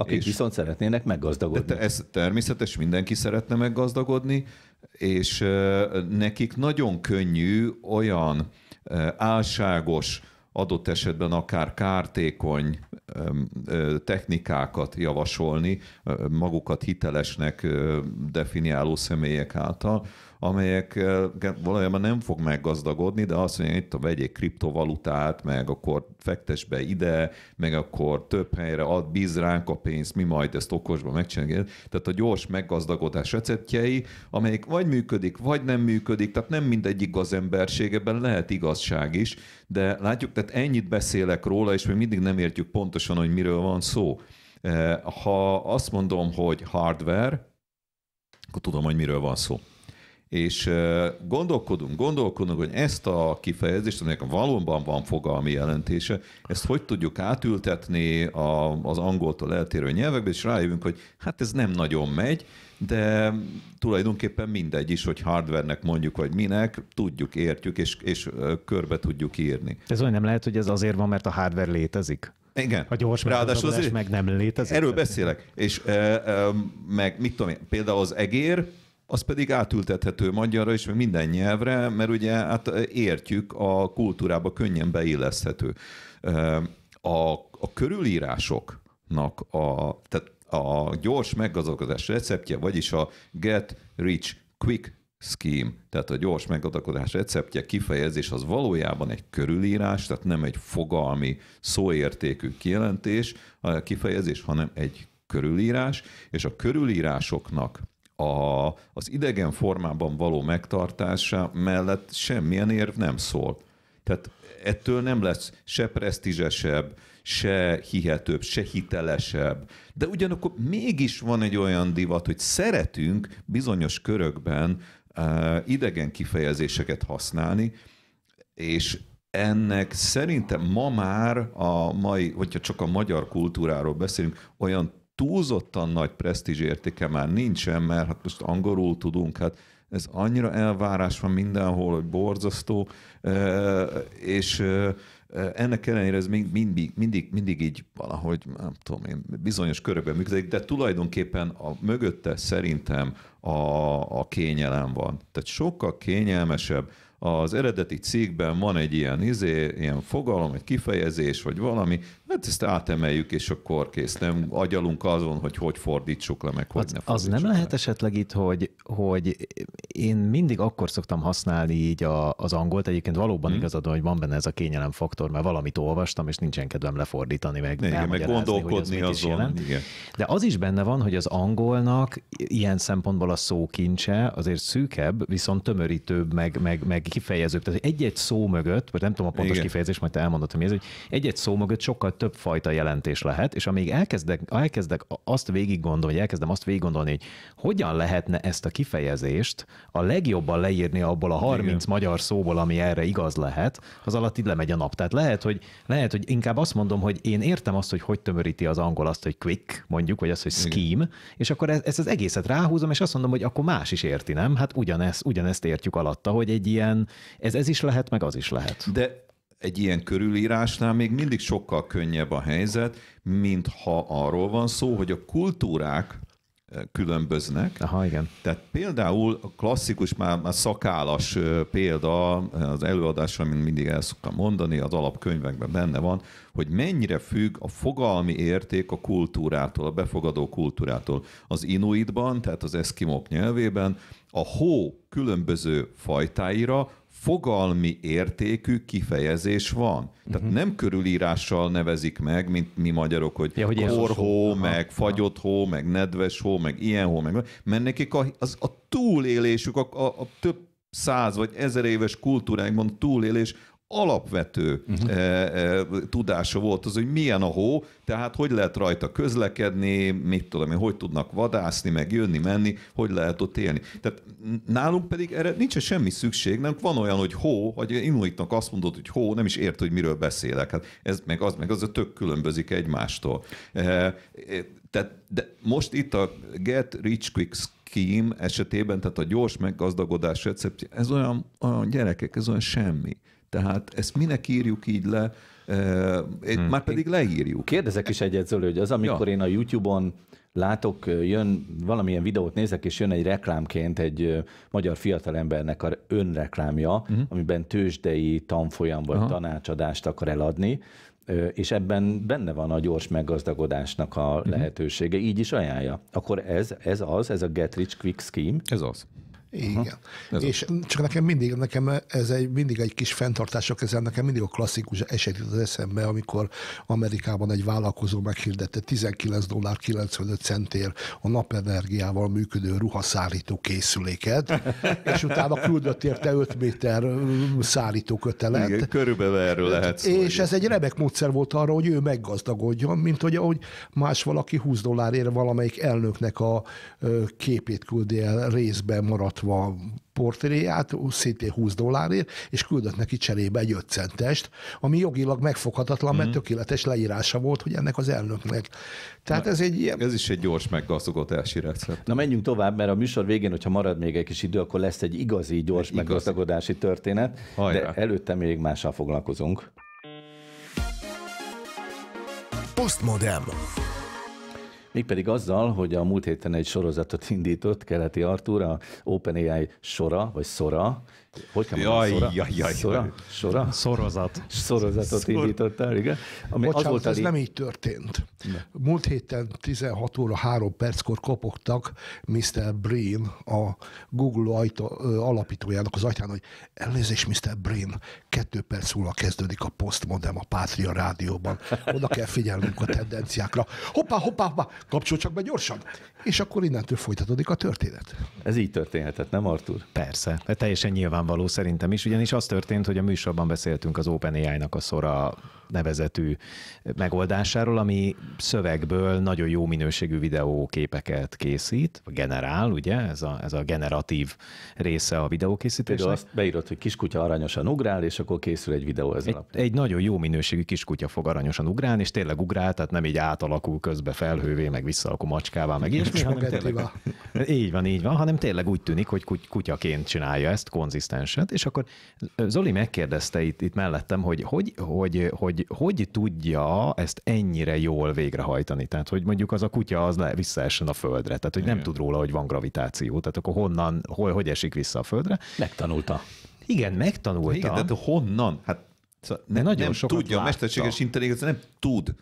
akik és viszont szeretnének meggazdagodni. De ez természetes, mindenki szeretne meggazdagodni, és nekik nagyon könnyű olyan álságos, adott esetben akár kártékony technikákat javasolni magukat hitelesnek definiáló személyek által, amelyek valójában nem fog meggazdagodni, de azt mondja, itt a vegyék kriptovalutát, meg akkor fektes be ide, meg akkor több helyre ad, bíz ránk a pénzt, mi majd ezt okosban megcsináljuk. Tehát a gyors meggazdagodás receptjei, amelyik vagy működik, vagy nem működik, tehát nem mindegyik az emberségeben lehet igazság is, de látjuk, tehát ennyit beszélek róla, és még mindig nem értjük pontosan, pontosan, hogy miről van szó. Eh, ha azt mondom, hogy hardware, akkor tudom, hogy miről van szó. És eh, gondolkodunk, gondolkodunk, hogy ezt a kifejezést, aminek valóban van fogalmi jelentése, ezt hogy tudjuk átültetni az angoltól eltérő nyelvekbe, és rájövünk, hogy hát ez nem nagyon megy, de tulajdonképpen mindegy is, hogy hardvernek mondjuk, vagy minek, tudjuk, értjük, és, és eh, körbe tudjuk írni. Ez olyan nem lehet, hogy ez azért van, mert a hardware létezik? Igen. A gyors Ráadásul azért, meg nem létezik. Erről beszélek. És e, e, meg mit tudom én, például az egér, az pedig átültethető magyarra és minden nyelvre, mert ugye hát értjük, a kultúrába könnyen beilleszthető. A, a körülírásoknak a, tehát a gyors meggazdagodás receptje, vagyis a get rich quick scheme, tehát a gyors megadakodás receptje kifejezés az valójában egy körülírás, tehát nem egy fogalmi szóértékű kijelentés, a kifejezés, hanem egy körülírás, és a körülírásoknak a, az idegen formában való megtartása mellett semmilyen érv nem szól. Tehát ettől nem lesz se presztízesebb, se hihetőbb, se hitelesebb. De ugyanakkor mégis van egy olyan divat, hogy szeretünk bizonyos körökben idegen kifejezéseket használni, és ennek szerintem ma már a mai, hogyha csak a magyar kultúráról beszélünk, olyan túlzottan nagy presztízs értéke már nincsen, mert hát most angolul tudunk, hát ez annyira elvárás van mindenhol, hogy borzasztó, és ennek ellenére ez mind, mindig, mindig, mindig így valahogy, nem tudom én, bizonyos körökben működik, de tulajdonképpen a mögötte szerintem a, a kényelem van. Tehát sokkal kényelmesebb, az eredeti cikkben van egy ilyen izé, ilyen fogalom, egy kifejezés, vagy valami, hát ezt átemeljük, és akkor kész, nem agyalunk azon, hogy hogy fordítsuk le, meg hogy az, ne Az nem le. lehet esetleg itt, hogy, hogy én mindig akkor szoktam használni így a, az angolt, egyébként valóban hmm. igazad hogy van benne ez a kényelem faktor, mert valamit olvastam, és nincsen kedvem lefordítani, meg igen, meg gondolkodni hogy azon. Jelent. Igen. De az is benne van, hogy az angolnak ilyen szempontból a szókincse azért szűkebb, viszont tömörítőbb, meg, meg, meg kifejezők, tehát egy-egy szó mögött, vagy nem tudom a pontos Igen. kifejezés, majd te elmondod, hogy mi ez, hogy egy-egy szó mögött sokkal több fajta jelentés lehet, és amíg elkezdek, elkezdek azt végig gondolni, vagy elkezdem azt végig gondolni, hogy hogyan lehetne ezt a kifejezést a legjobban leírni abból a 30 Igen. magyar szóból, ami erre igaz lehet, az alatt így lemegy a nap. Tehát lehet, hogy, lehet, hogy inkább azt mondom, hogy én értem azt, hogy hogy tömöríti az angol azt, hogy quick, mondjuk, vagy azt, hogy scheme, Igen. és akkor ezt, az egészet ráhúzom, és azt mondom, hogy akkor más is érti, nem? Hát ugyanezt, ugyanezt értjük alatta, hogy egy ilyen ilyen, ez, ez is lehet, meg az is lehet. De egy ilyen körülírásnál még mindig sokkal könnyebb a helyzet, mint ha arról van szó, hogy a kultúrák eh, különböznek. Aha, igen. Tehát például a klasszikus, már, már szakálas eh, példa az előadásra, amit mindig el szoktam mondani, az alapkönyvekben benne van, hogy mennyire függ a fogalmi érték a kultúrától, a befogadó kultúrától. Az inuitban, tehát az eszkimok nyelvében a hó különböző fajtáira fogalmi értékű kifejezés van. Uh-huh. Tehát mhm. nem körülírással nevezik meg, mint mi magyarok, hogy, ja, hogy korhó, meg aha, fagyott hó, meg nedves hó, meg ilyen hó, meg mert nekik a, az, a túlélésük, a, a, a több száz vagy ezer éves kultúrákban túlélés alapvető uh-huh. e, e, tudása volt az, hogy milyen a hó, tehát hogy lehet rajta közlekedni, mit tudom én, hogy tudnak vadászni, meg jönni, menni, hogy lehet ott élni. Tehát nálunk pedig erre nincs semmi szükség, nem van olyan, hogy hó, hogy Inuitnak azt mondod, hogy hó, nem is ért, hogy miről beszélek. Hát ez meg az, meg az a tök különbözik egymástól. e, tehát, de most itt a Get Rich Quick Scheme esetében, tehát a gyors meggazdagodás recepció, ez olyan, olyan gyerekek, ez olyan semmi. Tehát ezt minek írjuk így le, hmm. már pedig leírjuk. Kérdezek is egyet, Zöli, hogy az, amikor ja. én a YouTube-on látok, jön valamilyen videót nézek, és jön egy reklámként egy magyar fiatalembernek a önreklámja, uh-huh. amiben tőzsdei tanfolyam vagy uh-huh. tanácsadást akar eladni, és ebben benne van a gyors meggazdagodásnak a uh-huh. lehetősége, így is ajánlja. Akkor ez, ez az, ez a Get Rich Quick Scheme? Ez az. Igen. ez és a... csak nekem mindig, nekem ez egy, mindig egy kis fenntartások kezel, nekem mindig a klasszikus eset jut az eszembe, amikor Amerikában egy vállalkozó meghirdette 19 dollár 95 centért a napenergiával működő ruhaszállító készüléket, és utána küldött érte 5 méter kötelet. Igen, körülbelül erről lehet szó. És ez egy remek módszer volt arra, hogy ő meggazdagodjon, mint hogy ahogy más valaki 20 dollárért valamelyik elnöknek a képét küldi el részben maradt gyártva portréját, szintén 20 dollárért, és küldött neki cserébe egy 5 centest, ami jogilag megfoghatatlan, mert mm. tökéletes leírása volt, hogy ennek az elnöknek. Tehát Na, ez egy ilyen... Ez is egy gyors meggazdagodási recept. Na menjünk tovább, mert a műsor végén, hogyha marad még egy kis idő, akkor lesz egy igazi gyors egy meggazdagodási történet, Hajrá. de előtte még mással foglalkozunk. Postmodern mégpedig azzal, hogy a múlt héten egy sorozatot indított Keleti Artúr, a OpenAI sora, vagy szora, hogy kell jaj, szora? Jaj, jaj, szora? Sora? Sorozat. Sorozatot Szor... indítottál, igen. Ami Bocsánat, az volt ez elég... nem így történt. Ne. Múlt héten 16 óra 3 perckor kopogtak Mr. Breen, a Google ajta, alapítójának az ajtán, hogy elnézést Mr. Breen, kettő perc múlva kezdődik a postmodem a Pátria rádióban. Oda kell figyelnünk a tendenciákra. Hoppá, hoppá, hoppá, kapcsolj csak be gyorsan. És akkor innentől folytatódik a történet. Ez így történhetett, nem Artur? Persze, hát teljesen nyilván nyilvánvaló szerintem is, ugyanis az történt, hogy a műsorban beszéltünk az OpenAI-nak a Szora nevezetű megoldásáról, ami szövegből nagyon jó minőségű videóképeket készít, generál, ugye, ez a, ez a generatív része a videókészítésnek. Például azt beírott, hogy kiskutya aranyosan ugrál, és akkor készül egy videó ez Egy, egy nagyon jó minőségű kiskutya fog aranyosan ugrálni, és tényleg ugrál, tehát nem így átalakul közbe felhővé, meg vissza, akkor macskává, meg ilyesmi, hanem tényleg, így van, így van, hanem tényleg úgy tűnik, hogy kutyaként csinálja ezt konzisztens asszisztenset, és akkor Zoli megkérdezte itt, itt mellettem, hogy hogy, hogy, hogy hogy tudja ezt ennyire jól végrehajtani, tehát hogy mondjuk az a kutya az le, visszaessen a földre, tehát hogy nem Igen. tud róla, hogy van gravitáció, tehát akkor honnan, hol, hogy esik vissza a földre. Megtanulta. Igen, megtanulta. Igen, de honnan? Hát Szóval nem, nagyon nem tudja, látta. a mesterséges intelligencia nem tud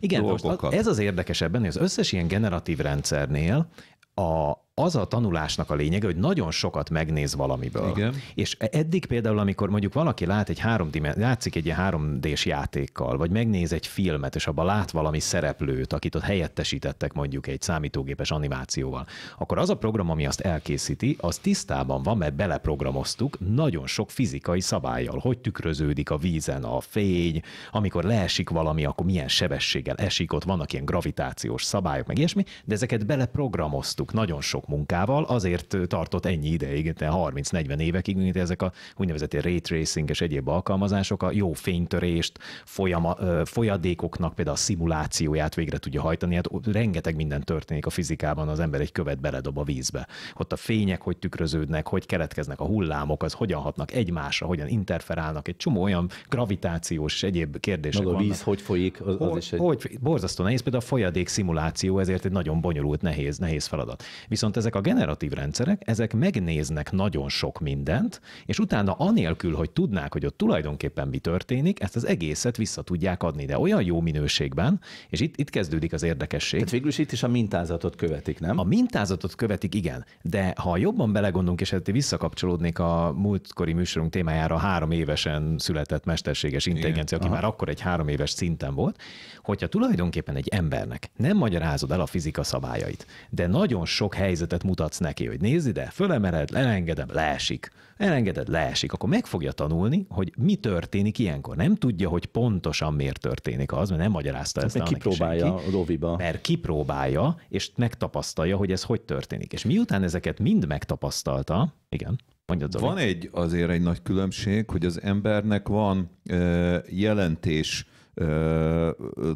Igen, dolgokat. most az, ez az érdekesebb ennél, az összes ilyen generatív rendszernél a, az a tanulásnak a lényege, hogy nagyon sokat megnéz valamiből. Igen. És e- eddig például, amikor mondjuk valaki lát egy három játszik egy ilyen 3D-s játékkal, vagy megnéz egy filmet, és abban lát valami szereplőt, akit ott helyettesítettek mondjuk egy számítógépes animációval, akkor az a program, ami azt elkészíti, az tisztában van, mert beleprogramoztuk nagyon sok fizikai szabályjal, hogy tükröződik a vízen a fény, amikor leesik valami, akkor milyen sebességgel esik, ott vannak ilyen gravitációs szabályok, meg ilyesmi, de ezeket beleprogramoztuk nagyon sok munkával, azért tartott ennyi ideig, 30-40 évekig, mint ezek a úgynevezett ray tracing és egyéb alkalmazások a jó fénytörést, folyama, folyadékoknak például a szimulációját végre tudja hajtani. Hát rengeteg minden történik a fizikában, az ember egy követ beledob a vízbe. Ott a fények hogy tükröződnek, hogy keletkeznek a hullámok, az hogyan hatnak egymásra, hogyan interferálnak, egy csomó olyan gravitációs és egyéb kérdések Maga a víz vannak. hogy folyik? Az, az hogy, is egy... hogy, borzasztó nehéz, például a folyadék szimuláció ezért egy nagyon bonyolult, nehéz, nehéz feladat. Viszont Viszont ezek a generatív rendszerek, ezek megnéznek nagyon sok mindent, és utána anélkül, hogy tudnák, hogy ott tulajdonképpen mi történik, ezt az egészet vissza tudják adni, de olyan jó minőségben, és itt, itt kezdődik az érdekesség. Tehát végül is itt is a mintázatot követik, nem? A mintázatot követik, igen. De ha jobban belegondolunk, és ezt hát visszakapcsolódnék a múltkori műsorunk témájára, a három évesen született mesterséges intelligencia, aki aha. már akkor egy három éves szinten volt, hogyha tulajdonképpen egy embernek nem magyarázod el a fizika szabályait, de nagyon sok helyzet helyzetet mutatsz neki, hogy nézd ide, fölemeled, elengedem, leesik. Elengeded, leesik. Akkor meg fogja tanulni, hogy mi történik ilyenkor. Nem tudja, hogy pontosan miért történik az, mert nem magyarázta hát ezt a kipróbálja senki, az Mert kipróbálja, és megtapasztalja, hogy ez hogy történik. És miután ezeket mind megtapasztalta, igen, Mondjad, Van egy azért egy nagy különbség, hogy az embernek van ö, jelentés ö,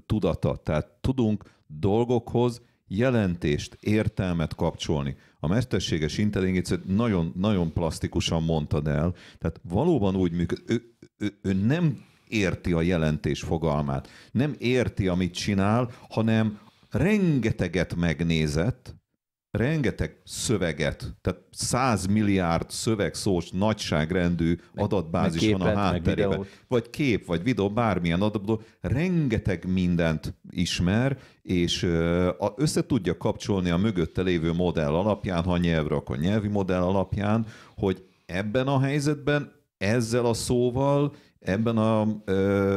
tudata, tehát tudunk dolgokhoz jelentést, értelmet kapcsolni. A mesterséges intelligencia nagyon, nagyon plastikusan mondtad el, tehát valóban úgy működik, ő, ő, ő nem érti a jelentés fogalmát, nem érti, amit csinál, hanem rengeteget megnézett, rengeteg szöveget, tehát 100 milliárd szövegszós nagyságrendű meg, adatbázis meg képet, van a hátterében. Vagy kép, vagy videó, bármilyen adatból, rengeteg mindent ismer, és össze tudja kapcsolni a mögötte lévő modell alapján, ha nyelvre, akkor nyelvi modell alapján, hogy ebben a helyzetben ezzel a szóval, ebben a, ö,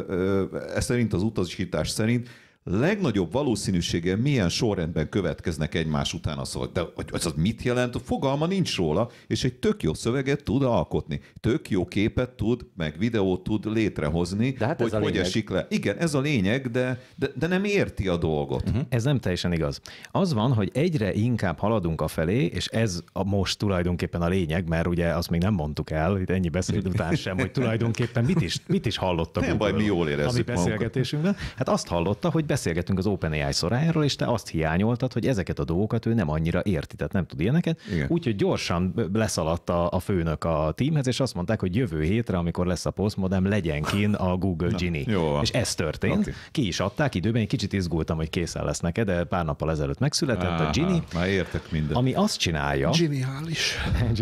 ö, ez szerint az utasítás szerint legnagyobb valószínűséggel milyen sorrendben következnek egymás után a szavak. De az, az mit jelent? Fogalma nincs róla, és egy tök jó szöveget tud alkotni. Tök jó képet tud, meg videót tud létrehozni, de hát hogy hogy esik le. Igen, ez a lényeg, de, de, de nem érti a dolgot. Uh-huh. Ez nem teljesen igaz. Az van, hogy egyre inkább haladunk a felé, és ez a most tulajdonképpen a lényeg, mert ugye azt még nem mondtuk el, itt ennyi beszéd után sem, hogy tulajdonképpen mit is, mit is hallottam. Nem baj, mi jól érezzük A mi beszélgetésünkben. Hát azt hallotta, hogy beszélgetünk az OpenAI szorájáról, és te azt hiányoltad, hogy ezeket a dolgokat ő nem annyira érti, tehát nem tud ilyeneket. Úgyhogy gyorsan leszaladt a, a főnök a teamhez, és azt mondták, hogy jövő hétre, amikor lesz a postmodem, legyen kin a Google Genie. Jó. És ez történt. Okay. Ki is adták időben, egy kicsit izgultam, hogy készen lesz neked, de pár nappal ezelőtt megszületett Aha, a Genie. Már értek mindent. Ami azt csinálja... Geniális.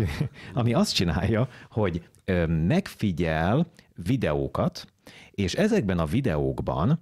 ami azt csinálja, hogy megfigyel videókat, és ezekben a videókban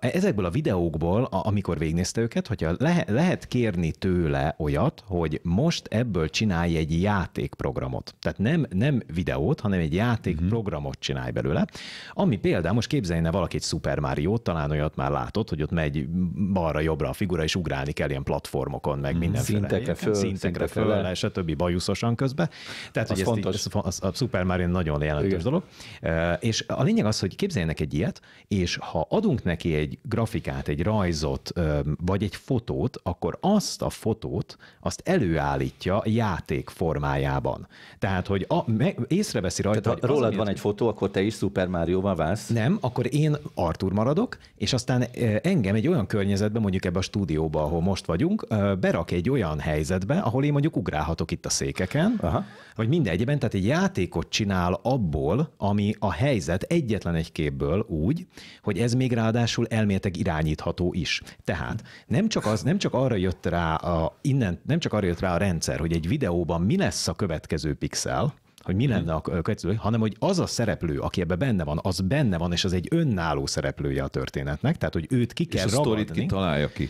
ezekből a videókból, amikor végignézte őket, hogyha lehet, lehet kérni tőle olyat, hogy most ebből csinálj egy játékprogramot. Tehát nem, nem videót, hanem egy játékprogramot mhm. csinálj belőle, ami például most képzeljen -e valaki egy Super mario talán olyat már látott, hogy ott megy balra-jobbra a figura, és ugrálni kell ilyen platformokon, meg mhm. mindenféle. Szintekre föl. Szintekre, föl, föl, stb. bajuszosan közben. Tehát, az hogy fontos. Ezt, ez a Super Mario nagyon jelentős Igen. dolog. És a lényeg az, hogy képzeljenek egy ilyet, és ha adunk neki neki egy grafikát, egy rajzot, vagy egy fotót, akkor azt a fotót, azt előállítja játék formájában. Tehát, hogy a, me, észreveszi rajta... Tehát ha rólad az, van egy fotó, akkor te is Super Mario-val válsz? Nem, akkor én Arthur maradok, és aztán engem egy olyan környezetben, mondjuk ebbe a stúdióba, ahol most vagyunk, berak egy olyan helyzetbe, ahol én mondjuk ugrálhatok itt a székeken, Aha. vagy mindegyben, tehát egy játékot csinál abból, ami a helyzet egyetlen egy képből úgy, hogy ez még ráadásul ráadásul elméletek irányítható is. Tehát nem csak, az, nem csak arra jött rá a, innen, nem csak arra jött rá a rendszer, hogy egy videóban mi lesz a következő pixel, hogy mi lenne a mhm. következő, hanem hogy az a szereplő, aki ebbe benne van, az benne van, és az egy önálló szereplője a történetnek, tehát hogy őt ki kell és a ragadni. ki találja ki.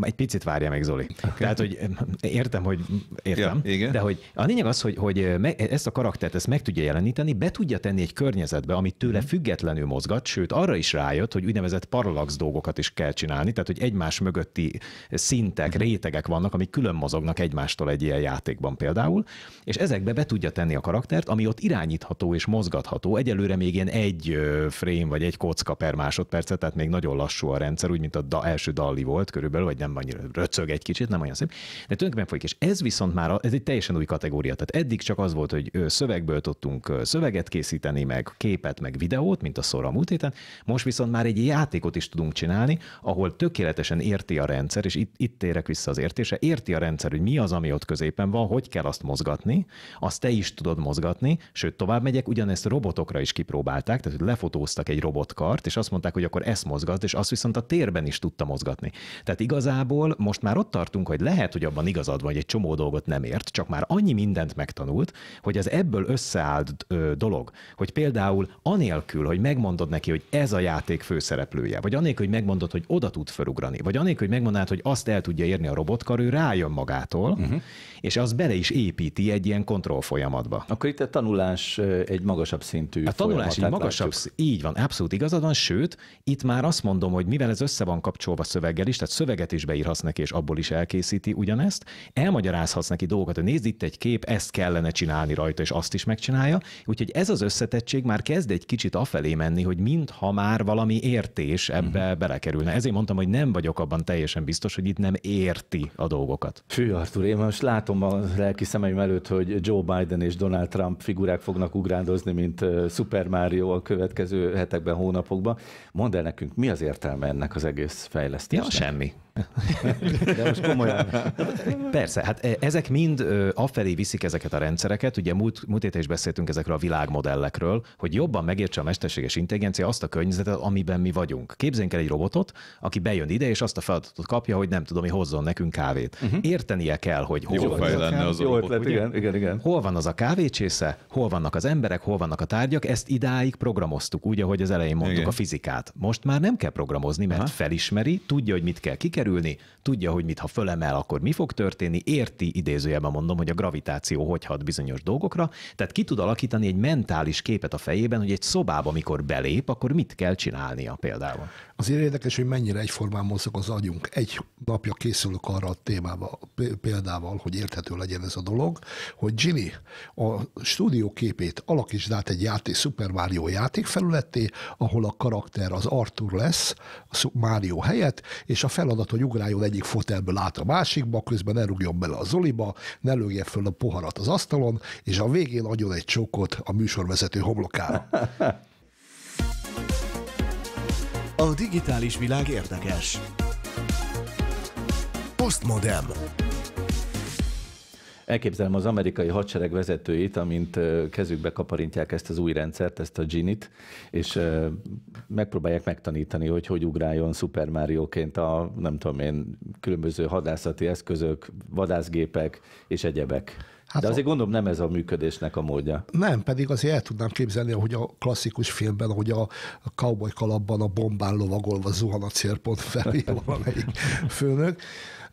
Egy picit várja meg Zoli. Okay. Tehát, hogy értem, hogy értem, ja, igen. de hogy a lényeg az, hogy, hogy ezt a karaktert, ezt meg tudja jeleníteni, be tudja tenni egy környezetbe, amit tőle mhm. függetlenül mozgat, sőt arra is rájött, hogy úgynevezett parallax dolgokat is kell csinálni, tehát hogy egymás mögötti szintek, mhm. rétegek vannak, amik külön mozognak egymástól egy ilyen játékban például, és ezekbe be tudja tenni a karaktert, ami ott irányítható és mozgatható. Egyelőre még ilyen egy frame vagy egy kocka per másodpercet, tehát még nagyon lassú a rendszer, úgy, mint a da, első dalli volt körülbelül körülbelül, vagy nem annyira röcög egy kicsit, nem olyan szép, de tulajdonképpen folyik. És ez viszont már ez egy teljesen új kategória. Tehát eddig csak az volt, hogy szövegből tudtunk szöveget készíteni, meg képet, meg videót, mint a szóra múlt héten. Most viszont már egy játékot is tudunk csinálni, ahol tökéletesen érti a rendszer, és itt, itt térek vissza az értése, érti a rendszer, hogy mi az, ami ott középen van, hogy kell azt mozgatni, azt te is tudod mozgatni, sőt, tovább megyek, ugyanezt robotokra is kipróbálták, tehát hogy lefotóztak egy robotkart, és azt mondták, hogy akkor ezt mozgat, és azt viszont a térben is tudta mozgatni. Tehát igazából most már ott tartunk, hogy lehet, hogy abban igazad van, hogy egy csomó dolgot nem ért, csak már annyi mindent megtanult, hogy az ebből összeállt ö, dolog, hogy például anélkül, hogy megmondod neki, hogy ez a játék főszereplője, vagy anélkül, hogy megmondod, hogy oda tud felugrani, vagy anélkül, hogy megmondanád, hogy azt el tudja érni a robotkar, ő rájön magától, uh-huh. és az bele is építi egy ilyen kontroll folyamatba. Akkor itt a tanulás egy magasabb szintű. A tanulás egy magasabb, látjuk. így van, abszolút igazad van, sőt, itt már azt mondom, hogy mivel ez össze van kapcsolva szöveggel is, tehát szöveg szöveget is beírhatsz neki, és abból is elkészíti ugyanezt, elmagyarázhatsz neki dolgokat, hogy nézd itt egy kép, ezt kellene csinálni rajta, és azt is megcsinálja. Úgyhogy ez az összetettség már kezd egy kicsit afelé menni, hogy mintha már valami értés ebbe uh-huh. belekerülne. Ezért mondtam, hogy nem vagyok abban teljesen biztos, hogy itt nem érti a dolgokat. Fű, Artur, én most látom a lelki szemeim előtt, hogy Joe Biden és Donald Trump figurák fognak ugrándozni, mint Super Mario a következő hetekben, hónapokban. Mondd el nekünk, mi az értelme ennek az egész fejlesztésnek? Ja, semmi. De most komolyan. Persze, hát e, ezek mind afelé viszik ezeket a rendszereket. Ugye múlt, múlt héten is beszéltünk ezekről a világmodellekről, hogy jobban megértse a mesterséges intelligencia azt a környezetet, amiben mi vagyunk. Képzeljünk el egy robotot, aki bejön ide, és azt a feladatot kapja, hogy nem tudom, hogy hozzon nekünk kávét. Uh-huh. Értenie kell, hogy hol Jó van az lenne Az Jó ötlet, igen, igen, igen. Hol van az a kávécsésze, hol vannak az emberek, hol vannak a tárgyak, ezt idáig programoztuk, úgy, ahogy az elején mondtuk igen. a fizikát. Most már nem kell programozni, mert Aha. felismeri, tudja, hogy mit kell kikerülni, kikerülni, tudja, hogy mit ha fölemel, akkor mi fog történni, érti, idézőjelben mondom, hogy a gravitáció hogy hat bizonyos dolgokra, tehát ki tud alakítani egy mentális képet a fejében, hogy egy szobába, amikor belép, akkor mit kell csinálnia például. Azért érdekes, hogy mennyire egyformán mozog az agyunk. Egy napja készülök arra a témába, példával, hogy érthető legyen ez a dolog, hogy Ginny a stúdió képét alakítsd át egy játék, Super Mario játék felületté, ahol a karakter az Arthur lesz, a Mario helyett, és a feladat hogy ugráljon egyik fotelből át a másikba, közben ne rúgjon bele a zoliba, ne lője föl a poharat az asztalon, és a végén adjon egy csókot a műsorvezető homlokára. A digitális világ érdekes. Postmodem. Elképzelem az amerikai hadsereg vezetőit, amint kezükbe kaparintják ezt az új rendszert, ezt a Ginit, és megpróbálják megtanítani, hogy hogy ugráljon Super Mario-ként a, nem tudom én, különböző hadászati eszközök, vadászgépek és egyebek. Hát De azért a... gondolom nem ez a működésnek a módja. Nem, pedig azért el tudnám képzelni, hogy a klasszikus filmben, hogy a cowboy kalapban a bombán lovagolva zuhan a célpont felé valamelyik főnök.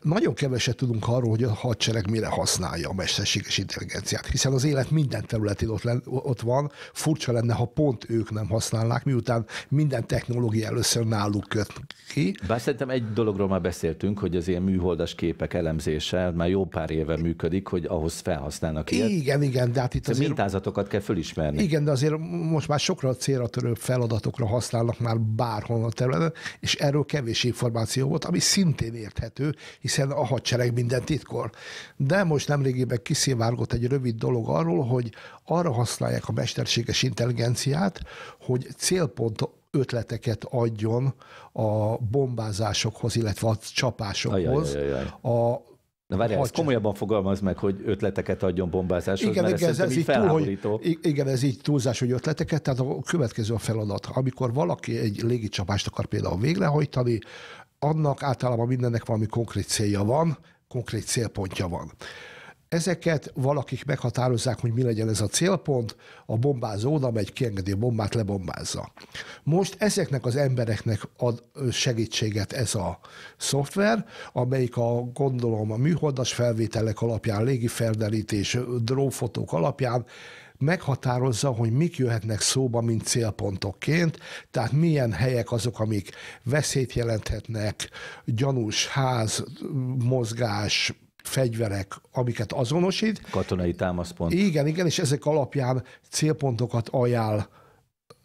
Nagyon keveset tudunk arról, hogy a hadsereg mire használja a mesterséges intelligenciát, hiszen az élet minden területén ott, len, ott van. Furcsa lenne, ha pont ők nem használnák, miután minden technológia először náluk köt ki. Bár szerintem egy dologról már beszéltünk, hogy az ilyen műholdas képek elemzése már jó pár éve működik, hogy ahhoz felhasználnak ilyet. Igen, igen, de hát itt azért... Mintázatokat kell fölismerni. Igen, de azért most már sokra célra törő feladatokra használnak már bárhol a területen, és erről kevés információ volt, ami szintén érthető, hiszen hiszen a hadsereg mindent titkol. De most nemrégiben kiszivárgott egy rövid dolog arról, hogy arra használják a mesterséges intelligenciát, hogy célpont ötleteket adjon a bombázásokhoz, illetve a csapásokhoz. Ajaj, ajaj, ajaj. A Na várjál, ezt komolyabban fogalmaz meg, hogy ötleteket adjon bombázáshoz, igen, mert igen, ez, ez így túl, hogy, Igen, ez így túlzás, hogy ötleteket, tehát a következő a feladat. Amikor valaki egy légicsapást akar például végrehajtani, annak általában mindennek valami konkrét célja van, konkrét célpontja van. Ezeket valakik meghatározzák, hogy mi legyen ez a célpont, a bombázó oda megy, kiengedi a bombát, lebombázza. Most ezeknek az embereknek ad segítséget ez a szoftver, amelyik a gondolom a műholdas felvételek alapján, felderítés, drónfotók alapján meghatározza, hogy mik jöhetnek szóba, mint célpontokként, tehát milyen helyek azok, amik veszélyt jelenthetnek, gyanús ház, mozgás, fegyverek, amiket azonosít. Katonai támaszpont. Igen, igen, és ezek alapján célpontokat ajánl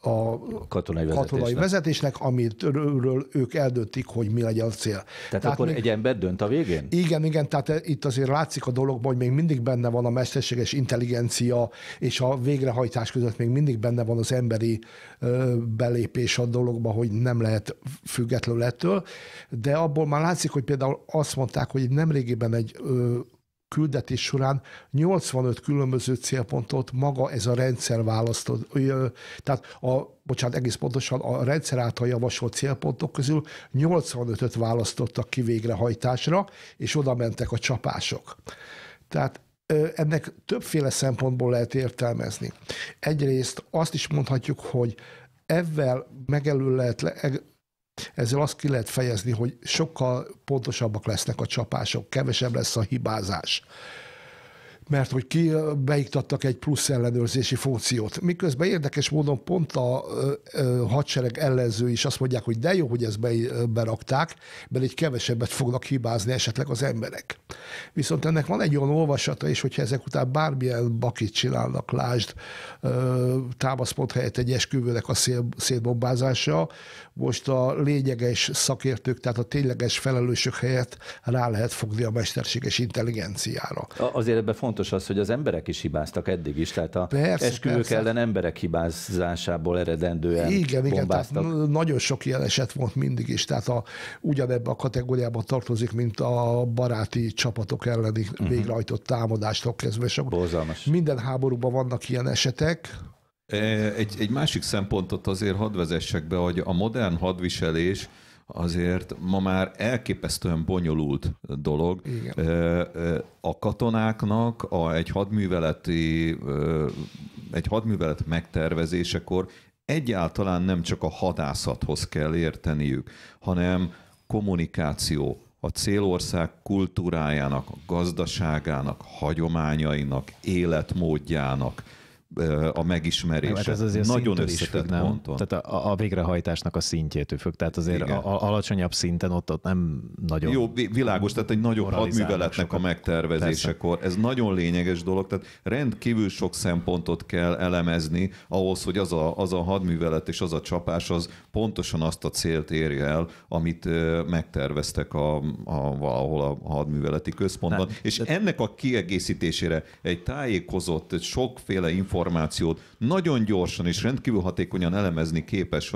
a katonai, vezetésnek. katonai vezetésnek, amiről ők eldöntik, hogy mi legyen a cél. Tehát, tehát akkor még, egy ember dönt a végén? Igen, igen, tehát itt azért látszik a dologban, hogy még mindig benne van a mesterséges intelligencia, és a végrehajtás között még mindig benne van az emberi ö, belépés a dologba, hogy nem lehet függetlenül ettől, de abból már látszik, hogy például azt mondták, hogy nemrégiben egy ö, küldetés során 85 különböző célpontot maga ez a rendszer választott. Tehát a, bocsánat, egész pontosan a rendszer által javasolt célpontok közül 85-öt választottak ki végrehajtásra, és oda mentek a csapások. Tehát ennek többféle szempontból lehet értelmezni. Egyrészt azt is mondhatjuk, hogy ezzel megelő lehet, ezzel azt ki lehet fejezni, hogy sokkal pontosabbak lesznek a csapások, kevesebb lesz a hibázás mert hogy ki beiktattak egy plusz ellenőrzési funkciót. Miközben érdekes módon pont a ö, ö, hadsereg ellenző is azt mondják, hogy de jó, hogy ezt be, berakták, mert egy kevesebbet fognak hibázni esetleg az emberek. Viszont ennek van egy olyan olvasata is, hogyha ezek után bármilyen bakit csinálnak, lásd, ö, támaszpont helyett egy esküvőnek a szél, szétbombázása, most a lényeges szakértők, tehát a tényleges felelősök helyett rá lehet fogni a mesterséges intelligenciára. Azért ebben fontos az, hogy az emberek is hibáztak eddig is, tehát a persze, esküvők persze. ellen emberek hibázásából eredendően Igen, bombáztak. igen, tehát nagyon sok ilyen eset volt mindig is, tehát a, ugyanebben a kategóriában tartozik, mint a baráti csapatok elleni uh-huh. végrehajtott támadástól kezdve. Borzalmas. Minden háborúban vannak ilyen esetek, egy, egy másik szempontot azért hadd vezessek be, hogy a modern hadviselés azért ma már elképesztően bonyolult dolog. Igen. A katonáknak a, egy hadműveleti egy hadművelet megtervezésekor egyáltalán nem csak a hadászathoz kell érteniük, hanem kommunikáció, a célország kultúrájának, gazdaságának, hagyományainak, életmódjának, a megismerése. Hát ez azért Nagyon összetett nem? ponton. Tehát a, a végrehajtásnak a szintjét függ. Tehát azért a, a, alacsonyabb szinten ott, ott nem nagyon... Jó, világos, tehát egy nagyobb hadműveletnek a megtervezésekor. Persze. Ez nagyon lényeges dolog, tehát rendkívül sok szempontot kell elemezni ahhoz, hogy az a, az a hadművelet és az a csapás az pontosan azt a célt érje el, amit megterveztek a, a, valahol a hadműveleti központban. Nem, és de... ennek a kiegészítésére egy tájékozott, sokféle információ információt nagyon gyorsan és rendkívül hatékonyan elemezni képes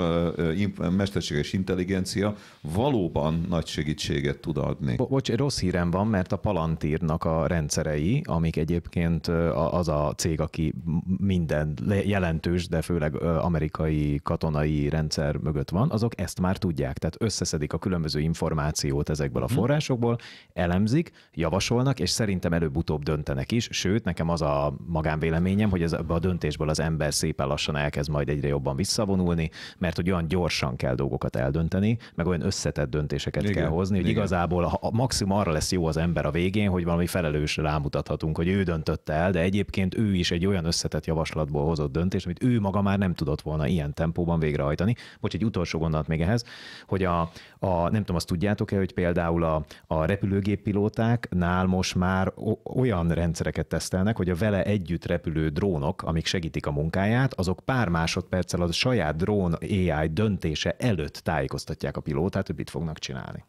mesterséges intelligencia valóban nagy segítséget tud adni. Bo- bocs, rossz hírem van, mert a Palantírnak a rendszerei, amik egyébként az a cég, aki minden jelentős, de főleg amerikai katonai rendszer mögött van, azok ezt már tudják. Tehát összeszedik a különböző információt ezekből a mhm. forrásokból, elemzik, javasolnak, és szerintem előbb-utóbb döntenek is. Sőt, nekem az a magánvéleményem, hogy ez ebbe a döntésből az ember szépen lassan elkezd majd egyre jobban visszavonulni, mert hogy olyan gyorsan kell dolgokat eldönteni, meg olyan összetett döntéseket igen, kell hozni, hogy igen. igazából a, maximum arra lesz jó az ember a végén, hogy valami felelősre rámutathatunk, hogy ő döntötte el, de egyébként ő is egy olyan összetett javaslatból hozott döntést, amit ő maga már nem tudott volna ilyen tempóban végrehajtani. Bocs, egy utolsó gondolat még ehhez, hogy a, a nem tudom, azt tudjátok-e, hogy például a, a repülőgéppilótáknál most már olyan rendszereket tesztelnek, hogy a vele együtt repülő drónok, amik segítik a munkáját, azok pár másodperccel a saját drón AI döntése előtt tájékoztatják a pilótát, hogy mit fognak csinálni.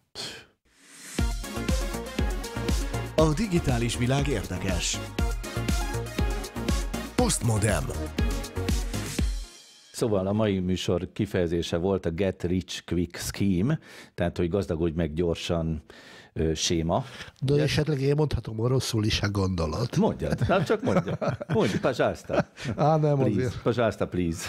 A digitális világ érdekes. Postmodem. Szóval a mai műsor kifejezése volt a Get Rich Quick Scheme, tehát hogy gazdagodj meg gyorsan ö, séma. De Ugye? esetleg én mondhatom rosszul is a gondolat. Mondja, hát csak mondja. Mondj, pazsászta. Á, nem please, azért. Pazsászta, please.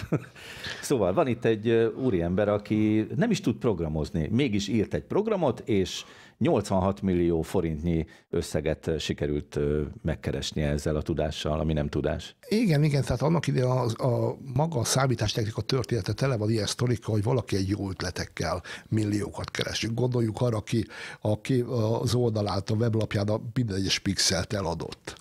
Szóval van itt egy úriember, aki nem is tud programozni, mégis írt egy programot, és 86 millió forintnyi összeget sikerült megkeresni ezzel a tudással, ami nem tudás. Igen, igen, tehát annak ide a, a maga a számítástechnika története tele van ilyen sztorika, hogy valaki egy jó ötletekkel milliókat keresünk. Gondoljuk arra, aki, aki az oldalát, a weblapján a minden egyes pixelt eladott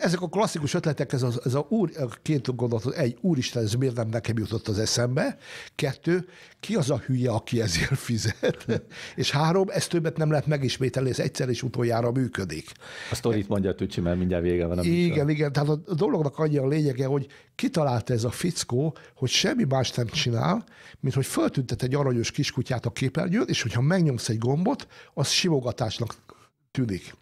ezek a klasszikus ötletek, ez, az, ez a, úr, a két gondolat, egy, úristen, ez miért nem nekem jutott az eszembe, kettő, ki az a hülye, aki ezért fizet, és három, ezt többet nem lehet megismételni, ez egyszer és utoljára működik. A sztorit mondja a Tücsi, mert mindjárt vége van. a Igen, igen, tehát a dolognak annyi a lényege, hogy kitalálta ez a fickó, hogy semmi más nem csinál, mint hogy föltüntet egy aranyos kiskutyát a képernyőn, és hogyha megnyomsz egy gombot, az simogatásnak tűnik.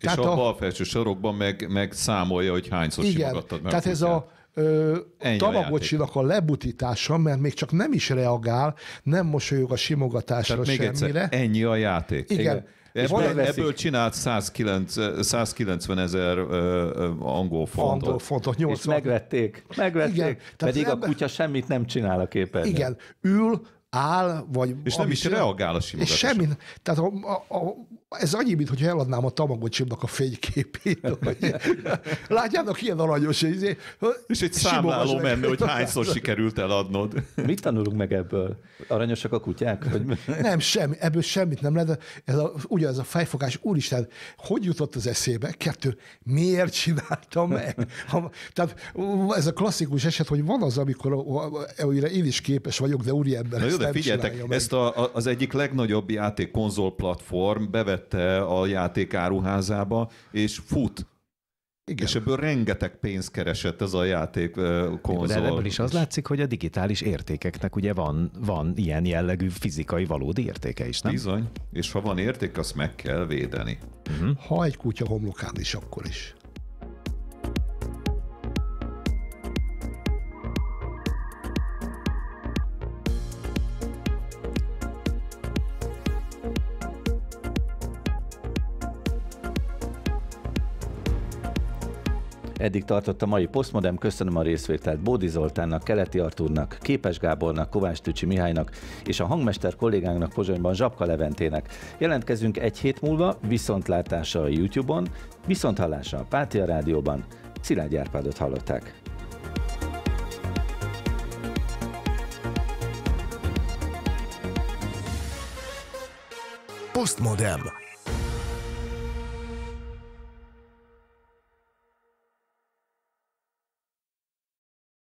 Tehát és a, a bal felső sarokban meg, meg számolja, hogy hányszor igen, simogattad meg tehát ez a, tavagocsinak a, lebutítása, mert még csak nem is reagál, nem mosolyog a simogatásra Tehát még semmire. Egyszer, ennyi a játék. Igen. Igen. Ebből, ebből csinált 109, 190 ezer uh, angol fontot. Angol fontot, 80. És megvették. Megvették. Igen, pedig a kutya semmit nem csinál a képernyőn. Igen. Ül, áll, vagy... És nem is reagál a És Semmi. Tehát a, a, a, ez annyi, mint hogy eladnám a tamagocsimnak a fényképét. Hogy látjátok, ilyen aranyos. Izé, és egy számláló menne, hogy hányszor sikerült eladnod. Mit tanulunk meg ebből? Aranyosak a kutyák? Vagy... Nem, semmi. Ebből semmit nem lehet. Ez a, ugye ez a fejfogás, úristen, hogy jutott az eszébe? Kettő, miért csináltam meg? Ha, tehát ez a klasszikus eset, hogy van az, amikor a, én is képes vagyok, de úriember. Na jó, de figyeltek, ezt a, a, az egyik legnagyobb konzol platform bevette a játék áruházába, és fut. Igen. És ebből rengeteg pénzt keresett ez a játék konzol. De ebből is az látszik, hogy a digitális értékeknek ugye van, van ilyen jellegű fizikai valódi értéke is, nem? Bizony, és ha van érték, azt meg kell védeni. Uh-huh. Ha egy kutya homlokán is, akkor is. Eddig tartott a mai Postmodem, köszönöm a részvételt Bódi Zoltánnak, Keleti Artúrnak, Képes Gábornak, Kovács Tücsi Mihálynak és a hangmester kollégánknak Pozsonyban Zsapka Leventének. Jelentkezünk egy hét múlva, viszontlátása a YouTube-on, viszonthallása a Pátia Rádióban. Szilágy Árpádot hallották. Postmodem.